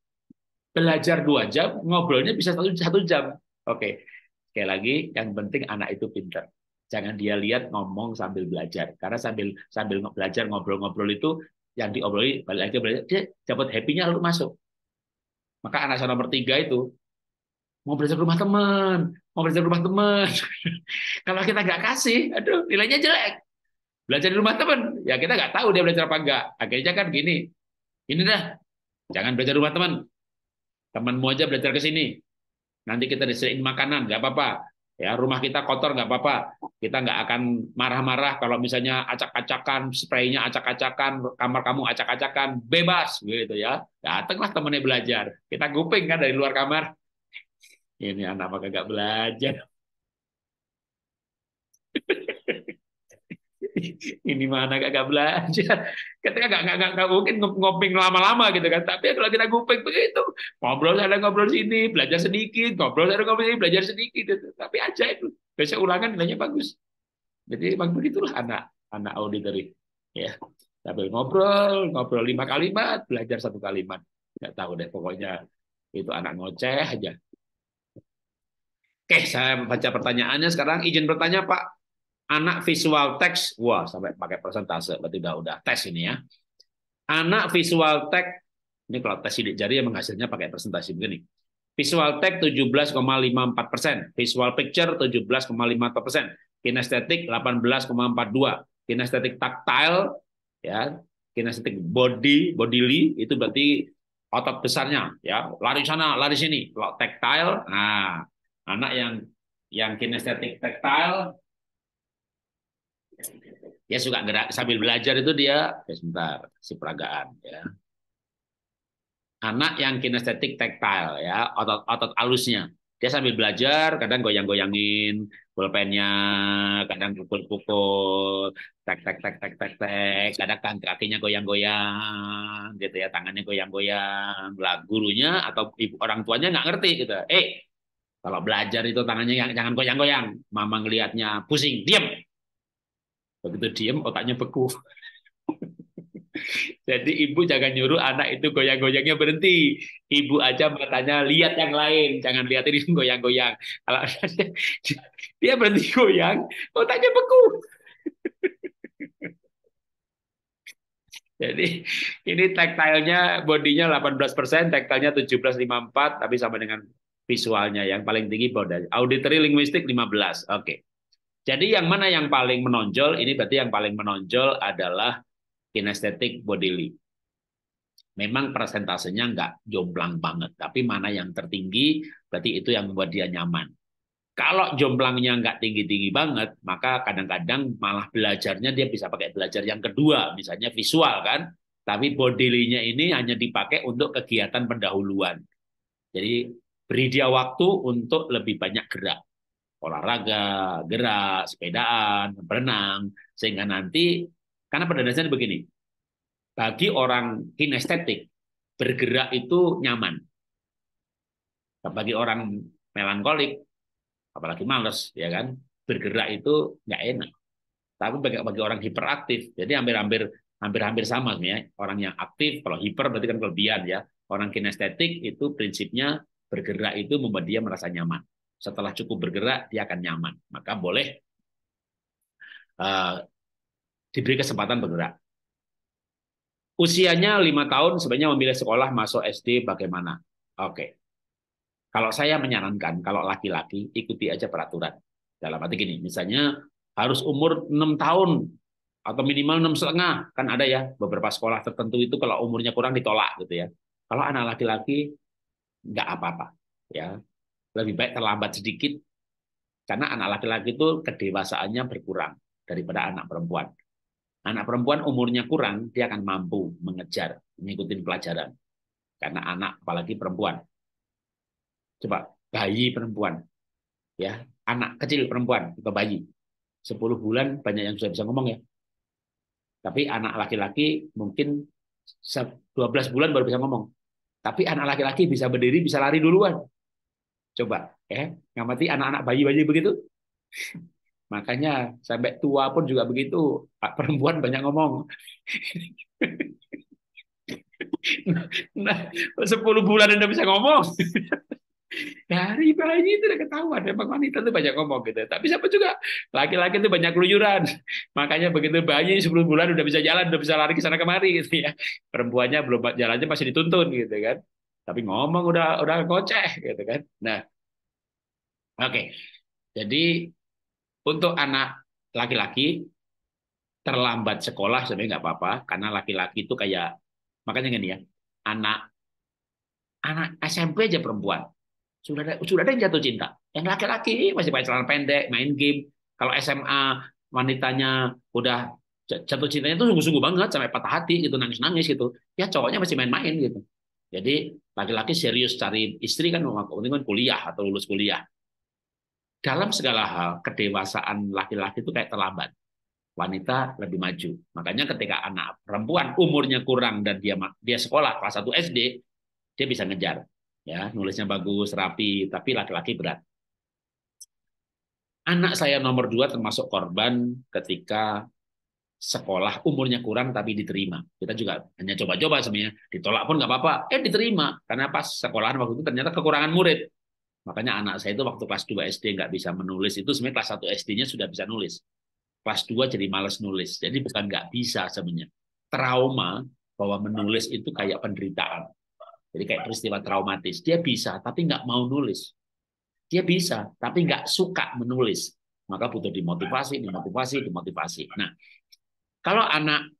belajar dua jam, ngobrolnya bisa satu, satu jam. Oke. Sekali lagi, yang penting anak itu pinter. Jangan dia lihat ngomong sambil belajar. Karena sambil sambil belajar ngobrol-ngobrol itu yang diobrolin balik lagi belajar, dia dapat happy-nya lalu masuk. Maka anak saya nomor tiga itu mau belajar rumah teman, mau belajar rumah teman. Kalau kita nggak kasih, aduh nilainya jelek. Belajar di rumah teman, ya kita nggak tahu dia belajar apa enggak. Akhirnya kan gini, ini dah, jangan belajar rumah teman. Temanmu aja belajar ke sini. Nanti kita disediain makanan, nggak apa-apa. Ya, rumah kita kotor nggak apa-apa. Kita nggak akan marah-marah kalau misalnya acak-acakan, spraynya acak-acakan, kamar kamu acak-acakan, bebas gitu ya. Datanglah temannya belajar. Kita kuping kan dari luar kamar. Ini anak apa kagak belajar? ini mana kagak belajar kita kagak nggak nggak mungkin ngoping lama-lama gitu kan tapi kalau kita ngoping begitu ngobrol ada ngobrol sini belajar sedikit ngobrol ada ngobrol sini belajar sedikit gitu. tapi aja itu Biasa ulangan nilainya bagus jadi bang begitulah anak anak auditori ya Tapi ngobrol ngobrol lima kalimat belajar satu kalimat nggak tahu deh pokoknya itu anak ngoceh aja Oke, saya baca pertanyaannya sekarang. Izin bertanya, Pak. Anak visual teks, wah sampai pakai persentase, berarti udah udah tes ini ya. Anak visual teks, ini kalau tes sidik jari yang menghasilnya pakai presentasi begini. Visual tech 17,54 persen, visual picture 17,54 persen, kinestetik 18,42, kinestetik tactile ya, kinestetik body bodily itu berarti otot besarnya ya, lari sana, lari sini. Kalau tactile nah anak yang yang kinestetik tektil dia suka gerak sambil belajar itu dia ya sebentar si peragaan ya anak yang kinestetik tektil ya otot-otot alusnya dia sambil belajar kadang goyang-goyangin pulpennya kadang pukul-pukul tek tek tek tek tek tek kadang kan kakinya goyang-goyang gitu ya tangannya goyang-goyang lah gurunya atau ibu orang tuanya nggak ngerti gitu eh kalau belajar itu tangannya jangan goyang-goyang. Mama ngelihatnya pusing, diam. Begitu diam, otaknya beku. Jadi ibu jangan nyuruh anak itu goyang-goyangnya berhenti. Ibu aja matanya lihat yang lain, jangan lihat ini goyang-goyang. Kalau dia berhenti goyang, otaknya beku. Jadi ini tactile-nya bodinya 18%, tactile-nya 1754 tapi sama dengan visualnya yang paling tinggi Bodas. Auditory linguistik 15. Oke. Jadi yang mana yang paling menonjol? Ini berarti yang paling menonjol adalah kinestetik bodily. Memang persentasenya nggak jomplang banget, tapi mana yang tertinggi berarti itu yang membuat dia nyaman. Kalau jomplangnya nggak tinggi-tinggi banget, maka kadang-kadang malah belajarnya dia bisa pakai belajar yang kedua, misalnya visual kan. Tapi bodilinya ini hanya dipakai untuk kegiatan pendahuluan. Jadi beri dia waktu untuk lebih banyak gerak olahraga, gerak, sepedaan, berenang, sehingga nanti karena pada dasarnya begini, bagi orang kinestetik bergerak itu nyaman, bagi orang melankolik, apalagi males, ya kan, bergerak itu nggak enak. Tapi bagi, bagi orang hiperaktif, jadi hampir-hampir hampir-hampir sama ya. Orang yang aktif, kalau hiper berarti kan kelebihan ya. Orang kinestetik itu prinsipnya Bergerak itu membuat dia merasa nyaman. Setelah cukup bergerak, dia akan nyaman. Maka boleh uh, diberi kesempatan bergerak. Usianya lima tahun, sebenarnya memilih sekolah masuk SD bagaimana? Oke. Okay. Kalau saya menyarankan, kalau laki-laki ikuti aja peraturan. Dalam arti gini, misalnya harus umur enam tahun atau minimal enam setengah kan ada ya beberapa sekolah tertentu itu kalau umurnya kurang ditolak gitu ya. Kalau anak laki-laki nggak apa-apa ya lebih baik terlambat sedikit karena anak laki-laki itu kedewasaannya berkurang daripada anak perempuan anak perempuan umurnya kurang dia akan mampu mengejar mengikuti pelajaran karena anak apalagi perempuan coba bayi perempuan ya anak kecil perempuan atau bayi 10 bulan banyak yang sudah bisa ngomong ya tapi anak laki-laki mungkin 12 bulan baru bisa ngomong tapi anak laki-laki bisa berdiri, bisa lari duluan. Coba, ya, ngamati anak-anak bayi-bayi begitu. Makanya sampai tua pun juga begitu. Pak perempuan banyak ngomong. nah, 10 bulan Anda bisa ngomong. Dari bayi itu udah ketahuan. Memang wanita itu banyak ngomong gitu. Tapi siapa juga laki-laki itu banyak keluyuran. Makanya begitu bayi 10 bulan udah bisa jalan, udah bisa lari ke sana kemari gitu ya. Perempuannya belum jalannya masih dituntun gitu kan. Tapi ngomong udah udah koceh gitu kan. Nah. Oke. Okay. Jadi untuk anak laki-laki terlambat sekolah sebenarnya nggak apa-apa karena laki-laki itu kayak makanya gini ya anak anak SMP aja perempuan sudah ada, sudah ada yang jatuh cinta. Yang laki-laki masih pakai celana pendek, main game. Kalau SMA wanitanya udah jatuh cintanya itu sungguh-sungguh banget sampai patah hati gitu nangis-nangis gitu. Ya cowoknya masih main-main gitu. Jadi laki-laki serius cari istri kan kan kuliah atau lulus kuliah. Dalam segala hal kedewasaan laki-laki itu kayak terlambat. Wanita lebih maju. Makanya ketika anak perempuan umurnya kurang dan dia dia sekolah kelas 1 SD, dia bisa ngejar ya nulisnya bagus rapi tapi laki-laki berat anak saya nomor dua termasuk korban ketika sekolah umurnya kurang tapi diterima. Kita juga hanya coba-coba sebenarnya. Ditolak pun nggak apa-apa. Eh diterima. Karena pas sekolahan waktu itu ternyata kekurangan murid. Makanya anak saya itu waktu kelas 2 SD nggak bisa menulis. Itu sebenarnya kelas 1 SD-nya sudah bisa nulis. Kelas 2 jadi males nulis. Jadi bukan nggak bisa sebenarnya. Trauma bahwa menulis itu kayak penderitaan. Jadi kayak peristiwa traumatis. Dia bisa, tapi nggak mau nulis. Dia bisa, tapi nggak suka menulis. Maka butuh dimotivasi, dimotivasi, dimotivasi. Nah, kalau anak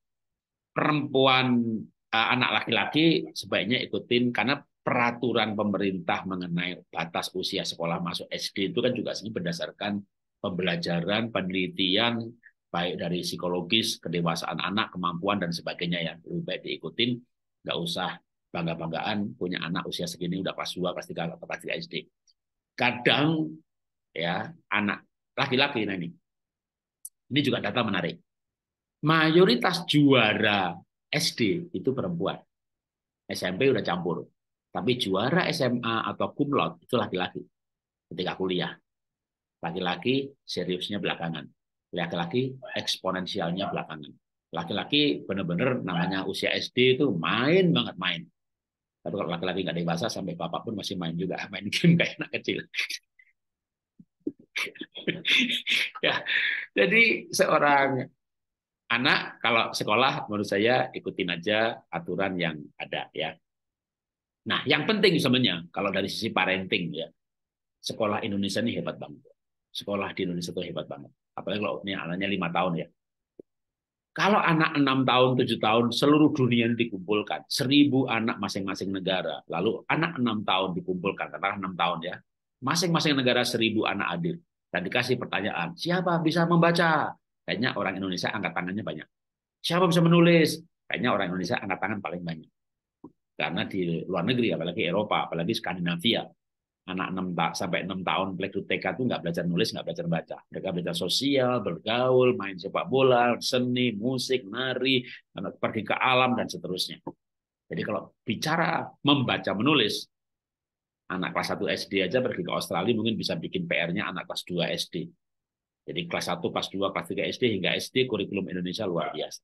perempuan, eh, anak laki-laki sebaiknya ikutin karena peraturan pemerintah mengenai batas usia sekolah masuk SD itu kan juga sini berdasarkan pembelajaran, penelitian baik dari psikologis, kedewasaan anak, kemampuan dan sebagainya ya lebih baik diikutin, nggak usah bangga-banggaan punya anak usia segini udah kelas 2, kelas 3, kelas 3 SD. Kadang ya anak laki-laki nah ini. Ini juga data menarik. Mayoritas juara SD itu perempuan. SMP udah campur. Tapi juara SMA atau kumlot itu laki-laki ketika kuliah. Laki-laki seriusnya belakangan. Laki-laki eksponensialnya belakangan. Laki-laki benar-benar namanya usia SD itu main banget main. Tapi kalau laki-laki nggak dewasa sampai bapak pun masih main juga, main game kayak anak kecil. ya, jadi seorang anak kalau sekolah menurut saya ikutin aja aturan yang ada ya. Nah, yang penting sebenarnya kalau dari sisi parenting ya, sekolah Indonesia ini hebat banget. Sekolah di Indonesia itu hebat banget. Apalagi kalau ini anaknya lima tahun ya, kalau anak enam tahun, tujuh tahun, seluruh dunia ini dikumpulkan. seribu anak masing-masing negara. Lalu anak enam tahun dikumpulkan, katakan enam tahun ya. Masing-masing negara seribu anak adil. Dan dikasih pertanyaan, siapa bisa membaca? Kayaknya orang Indonesia angkat tangannya banyak. Siapa bisa menulis? Kayaknya orang Indonesia angkat tangan paling banyak. Karena di luar negeri, apalagi Eropa, apalagi Skandinavia, anak 6 sampai 6 tahun play to TK itu nggak belajar nulis, nggak belajar baca. Mereka belajar sosial, bergaul, main sepak bola, seni, musik, nari, pergi ke alam dan seterusnya. Jadi kalau bicara membaca menulis, anak kelas 1 SD aja pergi ke Australia mungkin bisa bikin PR-nya anak kelas 2 SD. Jadi kelas 1, kelas 2, kelas 3 SD hingga SD kurikulum Indonesia luar biasa.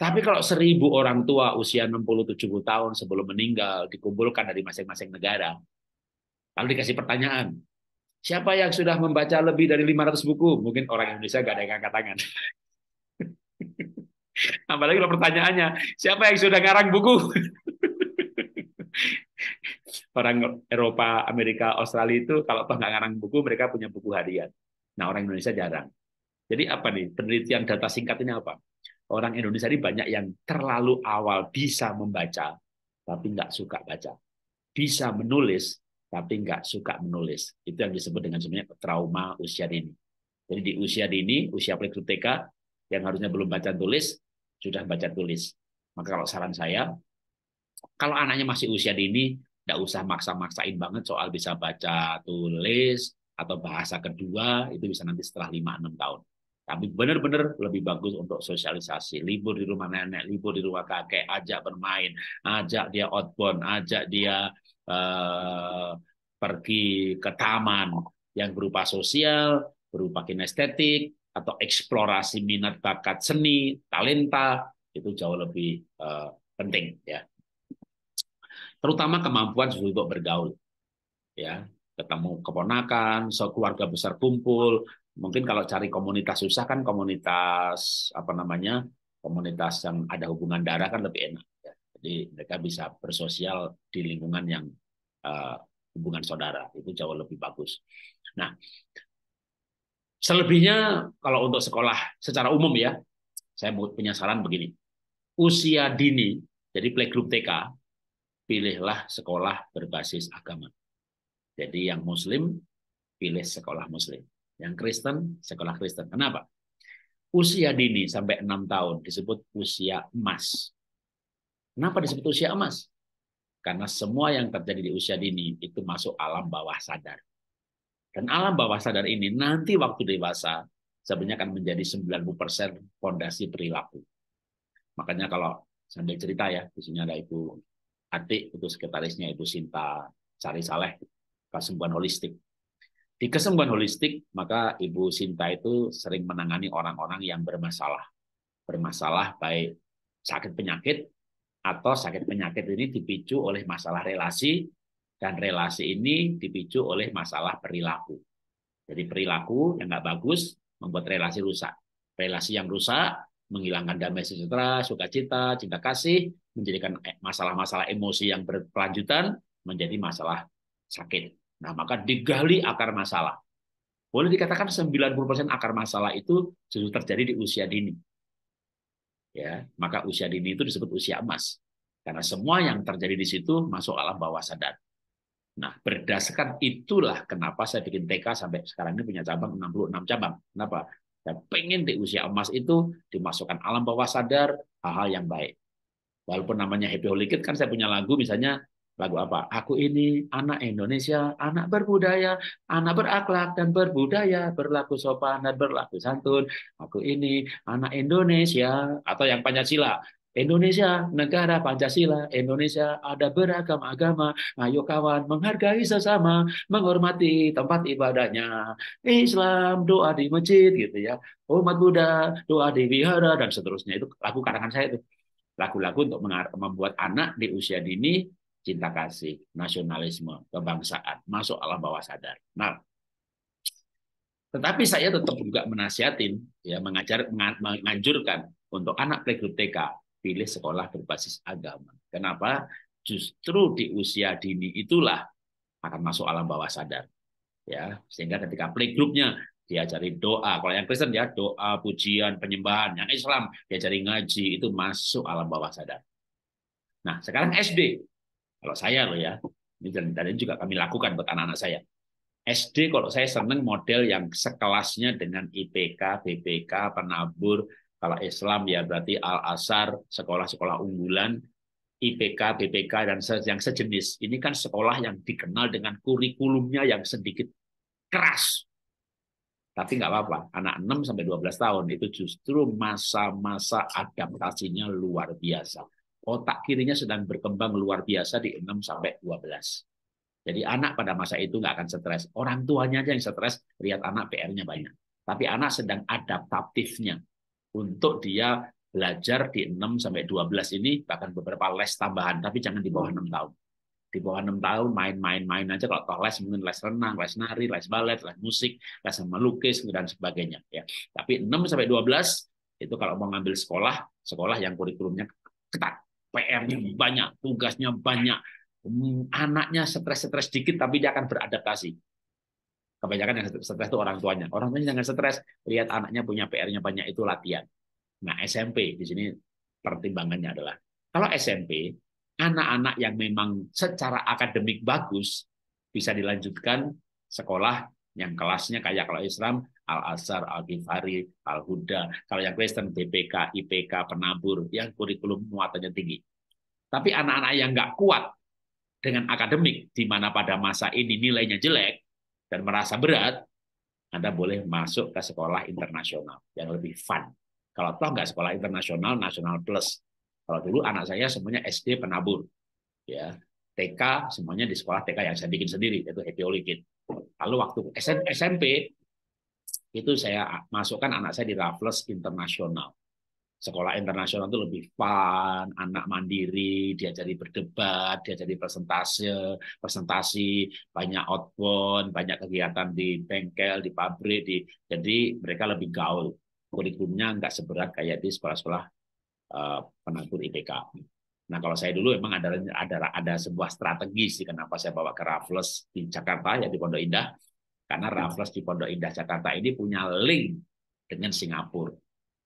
Tapi kalau seribu orang tua usia 60-70 tahun sebelum meninggal dikumpulkan dari masing-masing negara, Lalu dikasih pertanyaan. Siapa yang sudah membaca lebih dari 500 buku? Mungkin orang Indonesia gak ada yang angkat tangan. Apalagi kalau pertanyaannya, siapa yang sudah ngarang buku? orang Eropa, Amerika, Australia itu kalau toh nggak ngarang buku, mereka punya buku harian. Nah, orang Indonesia jarang. Jadi apa nih? Penelitian data singkat ini apa? Orang Indonesia ini banyak yang terlalu awal bisa membaca, tapi nggak suka baca. Bisa menulis, tapi nggak suka menulis. Itu yang disebut dengan sebenarnya trauma usia dini. Jadi di usia dini, usia playgroup TK, yang harusnya belum baca tulis, sudah baca tulis. Maka kalau saran saya, kalau anaknya masih usia dini, nggak usah maksa-maksain banget soal bisa baca tulis atau bahasa kedua, itu bisa nanti setelah 5-6 tahun. Tapi benar-benar lebih bagus untuk sosialisasi. Libur di rumah nenek, libur di rumah kakek, ajak bermain, ajak dia outbound, ajak dia Eh, pergi ke taman yang berupa sosial, berupa kinestetik, atau eksplorasi minat bakat seni, talenta, itu jauh lebih eh, penting. ya Terutama kemampuan untuk bergaul. ya Ketemu keponakan, keluarga besar kumpul, mungkin kalau cari komunitas susah kan komunitas apa namanya komunitas yang ada hubungan darah kan lebih enak jadi mereka bisa bersosial di lingkungan yang uh, hubungan saudara itu jauh lebih bagus. Nah, selebihnya kalau untuk sekolah secara umum ya, saya punya saran begini. Usia dini, jadi playgroup TK, pilihlah sekolah berbasis agama. Jadi yang muslim pilih sekolah muslim, yang Kristen sekolah Kristen. Kenapa? Usia dini sampai 6 tahun disebut usia emas. Kenapa disebut usia emas? Karena semua yang terjadi di usia dini itu masuk alam bawah sadar. Dan alam bawah sadar ini nanti waktu dewasa sebenarnya akan menjadi 90% fondasi perilaku. Makanya kalau sambil cerita ya, di sini ada Ibu Atik, itu sekretarisnya Ibu Sinta Sari Saleh, kesembuhan holistik. Di kesembuhan holistik, maka Ibu Sinta itu sering menangani orang-orang yang bermasalah. Bermasalah baik sakit penyakit atau sakit penyakit ini dipicu oleh masalah relasi dan relasi ini dipicu oleh masalah perilaku. Jadi perilaku yang nggak bagus membuat relasi rusak. Relasi yang rusak menghilangkan damai sejahtera, sukacita, cinta kasih, menjadikan eh, masalah-masalah emosi yang berkelanjutan menjadi masalah sakit. Nah, maka digali akar masalah. Boleh dikatakan 90% akar masalah itu justru terjadi di usia dini ya maka usia dini itu disebut usia emas karena semua yang terjadi di situ masuk alam bawah sadar nah berdasarkan itulah kenapa saya bikin TK sampai sekarang ini punya cabang 66 cabang kenapa saya pengen di usia emas itu dimasukkan alam bawah sadar hal-hal yang baik walaupun namanya happy kid kan saya punya lagu misalnya Lagu apa? Aku ini anak Indonesia, anak berbudaya, anak berakhlak dan berbudaya, berlaku sopan dan berlaku santun. Aku ini anak Indonesia atau yang Pancasila. Indonesia, negara Pancasila, Indonesia ada beragam agama. Ayo kawan, menghargai sesama, menghormati tempat ibadahnya. Islam, doa di masjid gitu ya. Umat Buddha, doa di vihara dan seterusnya. Itu lagu karangan saya itu. Lagu-lagu untuk membuat anak di usia dini cinta kasih, nasionalisme, kebangsaan, masuk alam bawah sadar. Nah, tetapi saya tetap juga menasihatin, ya mengajar, menganjurkan untuk anak playgroup TK pilih sekolah berbasis agama. Kenapa? Justru di usia dini itulah akan masuk alam bawah sadar. Ya, sehingga ketika playgroupnya diajari doa. Kalau yang Kristen ya doa, pujian, penyembahan. Yang Islam diajari ngaji itu masuk alam bawah sadar. Nah, sekarang SD. Kalau saya loh ya, ini dan, dan ini juga kami lakukan buat anak-anak saya. SD kalau saya seneng model yang sekelasnya dengan IPK, BPK, penabur, kalau Islam ya berarti al asar sekolah-sekolah unggulan, IPK, BPK, dan yang sejenis. Ini kan sekolah yang dikenal dengan kurikulumnya yang sedikit keras. Tapi nggak apa-apa, anak 6 sampai 12 tahun itu justru masa-masa adaptasinya luar biasa otak kirinya sedang berkembang luar biasa di 6 sampai 12. Jadi anak pada masa itu nggak akan stres. Orang tuanya aja yang stres, lihat anak PR-nya banyak. Tapi anak sedang adaptatifnya untuk dia belajar di 6 sampai 12 ini bahkan beberapa les tambahan, tapi jangan di bawah 6 tahun. Di bawah enam tahun main-main-main aja kalau toh les mungkin les renang, les nari, les balet, les musik, les melukis dan sebagainya ya. Tapi 6 sampai 12 itu kalau mau ngambil sekolah, sekolah yang kurikulumnya ketat PR-nya banyak, tugasnya banyak, hmm, anaknya stres-stres sedikit tapi dia akan beradaptasi. Kebanyakan yang stres itu orang tuanya. Orang tuanya jangan stres, lihat anaknya punya PR-nya banyak itu latihan. Nah, SMP di sini pertimbangannya adalah kalau SMP anak-anak yang memang secara akademik bagus bisa dilanjutkan sekolah yang kelasnya kayak kalau Islam Al-Azhar, Al-Ghifari, Al-Huda. Kalau yang Kristen, BPK, IPK, penabur, yang kurikulum muatannya tinggi. Tapi anak-anak yang nggak kuat dengan akademik, di mana pada masa ini nilainya jelek dan merasa berat, Anda boleh masuk ke sekolah internasional yang lebih fun. Kalau toh nggak sekolah internasional, nasional plus. Kalau dulu anak saya semuanya SD penabur. ya TK semuanya di sekolah TK yang saya bikin sendiri, yaitu Happy Olikin. Lalu waktu SMP itu saya masukkan anak saya di Raffles Internasional. Sekolah internasional itu lebih fun, anak mandiri, dia jadi berdebat, dia jadi presentasi, banyak outbound, banyak kegiatan di bengkel, di pabrik, di jadi mereka lebih gaul. Kurikulumnya nggak seberat kayak di sekolah-sekolah uh, eh, IPK. Nah, kalau saya dulu memang ada ada ada sebuah strategi sih kenapa saya bawa ke Raffles di Jakarta ya di Pondok Indah karena iya Raffles di Pondok Indah Jakarta ini punya link dengan Singapura.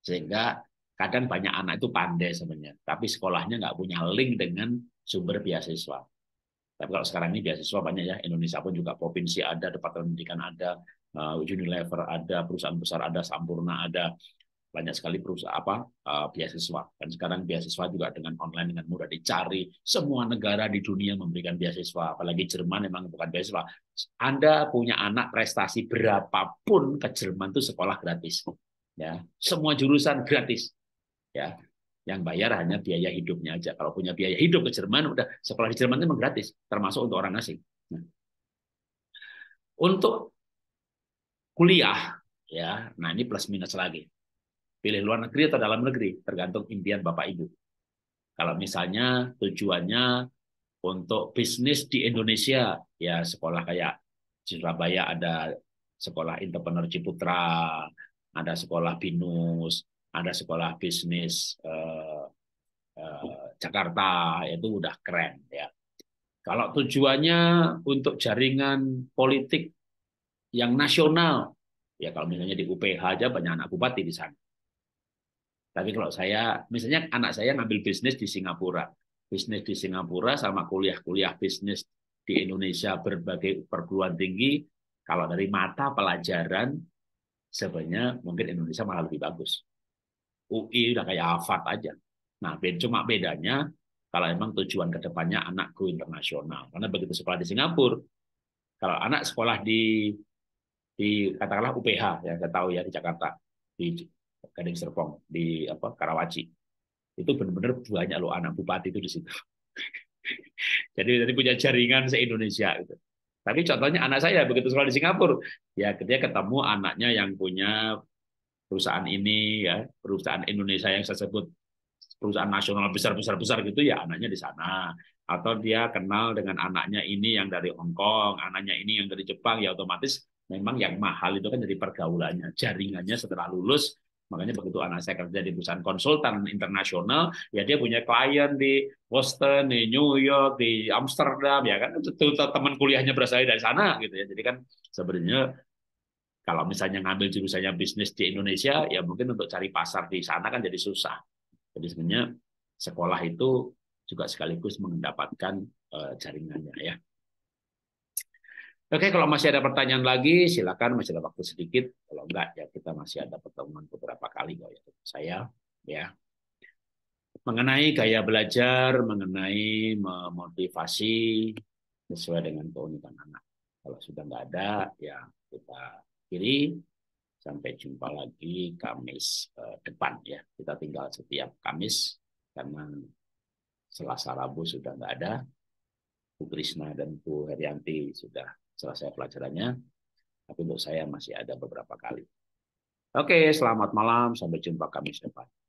Sehingga kadang banyak anak itu pandai sebenarnya, tapi sekolahnya nggak punya link dengan sumber beasiswa. Tapi kalau sekarang ini beasiswa banyak ya, Indonesia pun juga provinsi ada, departemen pendidikan ada, uh, Unilever ada, perusahaan besar ada, Sampurna ada, banyak sekali perusahaan apa uh, beasiswa dan sekarang beasiswa juga dengan online dengan mudah dicari semua negara di dunia memberikan beasiswa apalagi Jerman memang bukan beasiswa Anda punya anak prestasi berapapun ke Jerman itu sekolah gratis ya semua jurusan gratis ya yang bayar hanya biaya hidupnya aja kalau punya biaya hidup ke Jerman udah sekolah di Jerman itu memang gratis termasuk untuk orang asing nah. untuk kuliah ya nah ini plus minus lagi pilih luar negeri atau dalam negeri, tergantung impian Bapak Ibu. Kalau misalnya tujuannya untuk bisnis di Indonesia, ya sekolah kayak Surabaya ada sekolah entrepreneur Ciputra, ada sekolah Binus, ada sekolah bisnis eh, eh, Jakarta, itu udah keren ya. Kalau tujuannya untuk jaringan politik yang nasional, ya kalau misalnya di UPH aja banyak anak bupati di sana. Tapi kalau saya, misalnya anak saya ngambil bisnis di Singapura, bisnis di Singapura sama kuliah-kuliah bisnis di Indonesia berbagai perguruan tinggi, kalau dari mata pelajaran sebenarnya mungkin Indonesia malah lebih bagus. UI udah kayak Harvard aja. Nah, cuma bedanya kalau memang tujuan kedepannya anakku internasional. Karena begitu sekolah di Singapura, kalau anak sekolah di di katakanlah UPH yang saya tahu ya di Jakarta, di Gading Serpong di apa Karawaci itu benar-benar banyak loh anak bupati itu di situ jadi jadi punya jaringan se Indonesia gitu tapi contohnya anak saya begitu sekolah di Singapura ya ketika ketemu anaknya yang punya perusahaan ini ya perusahaan Indonesia yang saya sebut perusahaan nasional besar besar besar gitu ya anaknya di sana atau dia kenal dengan anaknya ini yang dari Hong Kong anaknya ini yang dari Jepang ya otomatis memang yang mahal itu kan jadi pergaulannya jaringannya setelah lulus Makanya begitu anak saya kerja di perusahaan konsultan internasional, ya dia punya klien di Boston, di New York, di Amsterdam, ya kan itu teman kuliahnya berasal dari sana gitu ya. Jadi kan sebenarnya kalau misalnya ngambil jurusannya bisnis di Indonesia, ya mungkin untuk cari pasar di sana kan jadi susah. Jadi sebenarnya sekolah itu juga sekaligus mendapatkan eh, jaringannya ya. Oke, kalau masih ada pertanyaan lagi, silakan masih ada waktu sedikit. Kalau enggak, ya kita masih ada pertemuan beberapa kali kalau ya saya ya. Mengenai gaya belajar, mengenai memotivasi sesuai dengan keunikan anak. Kalau sudah enggak ada, ya kita kiri. Sampai jumpa lagi Kamis eh, depan ya. Kita tinggal setiap Kamis karena Selasa Rabu sudah enggak ada. Bu Krisna dan Bu Herianti sudah selesai pelajarannya. Tapi untuk saya masih ada beberapa kali. Oke, selamat malam. Sampai jumpa kami depan.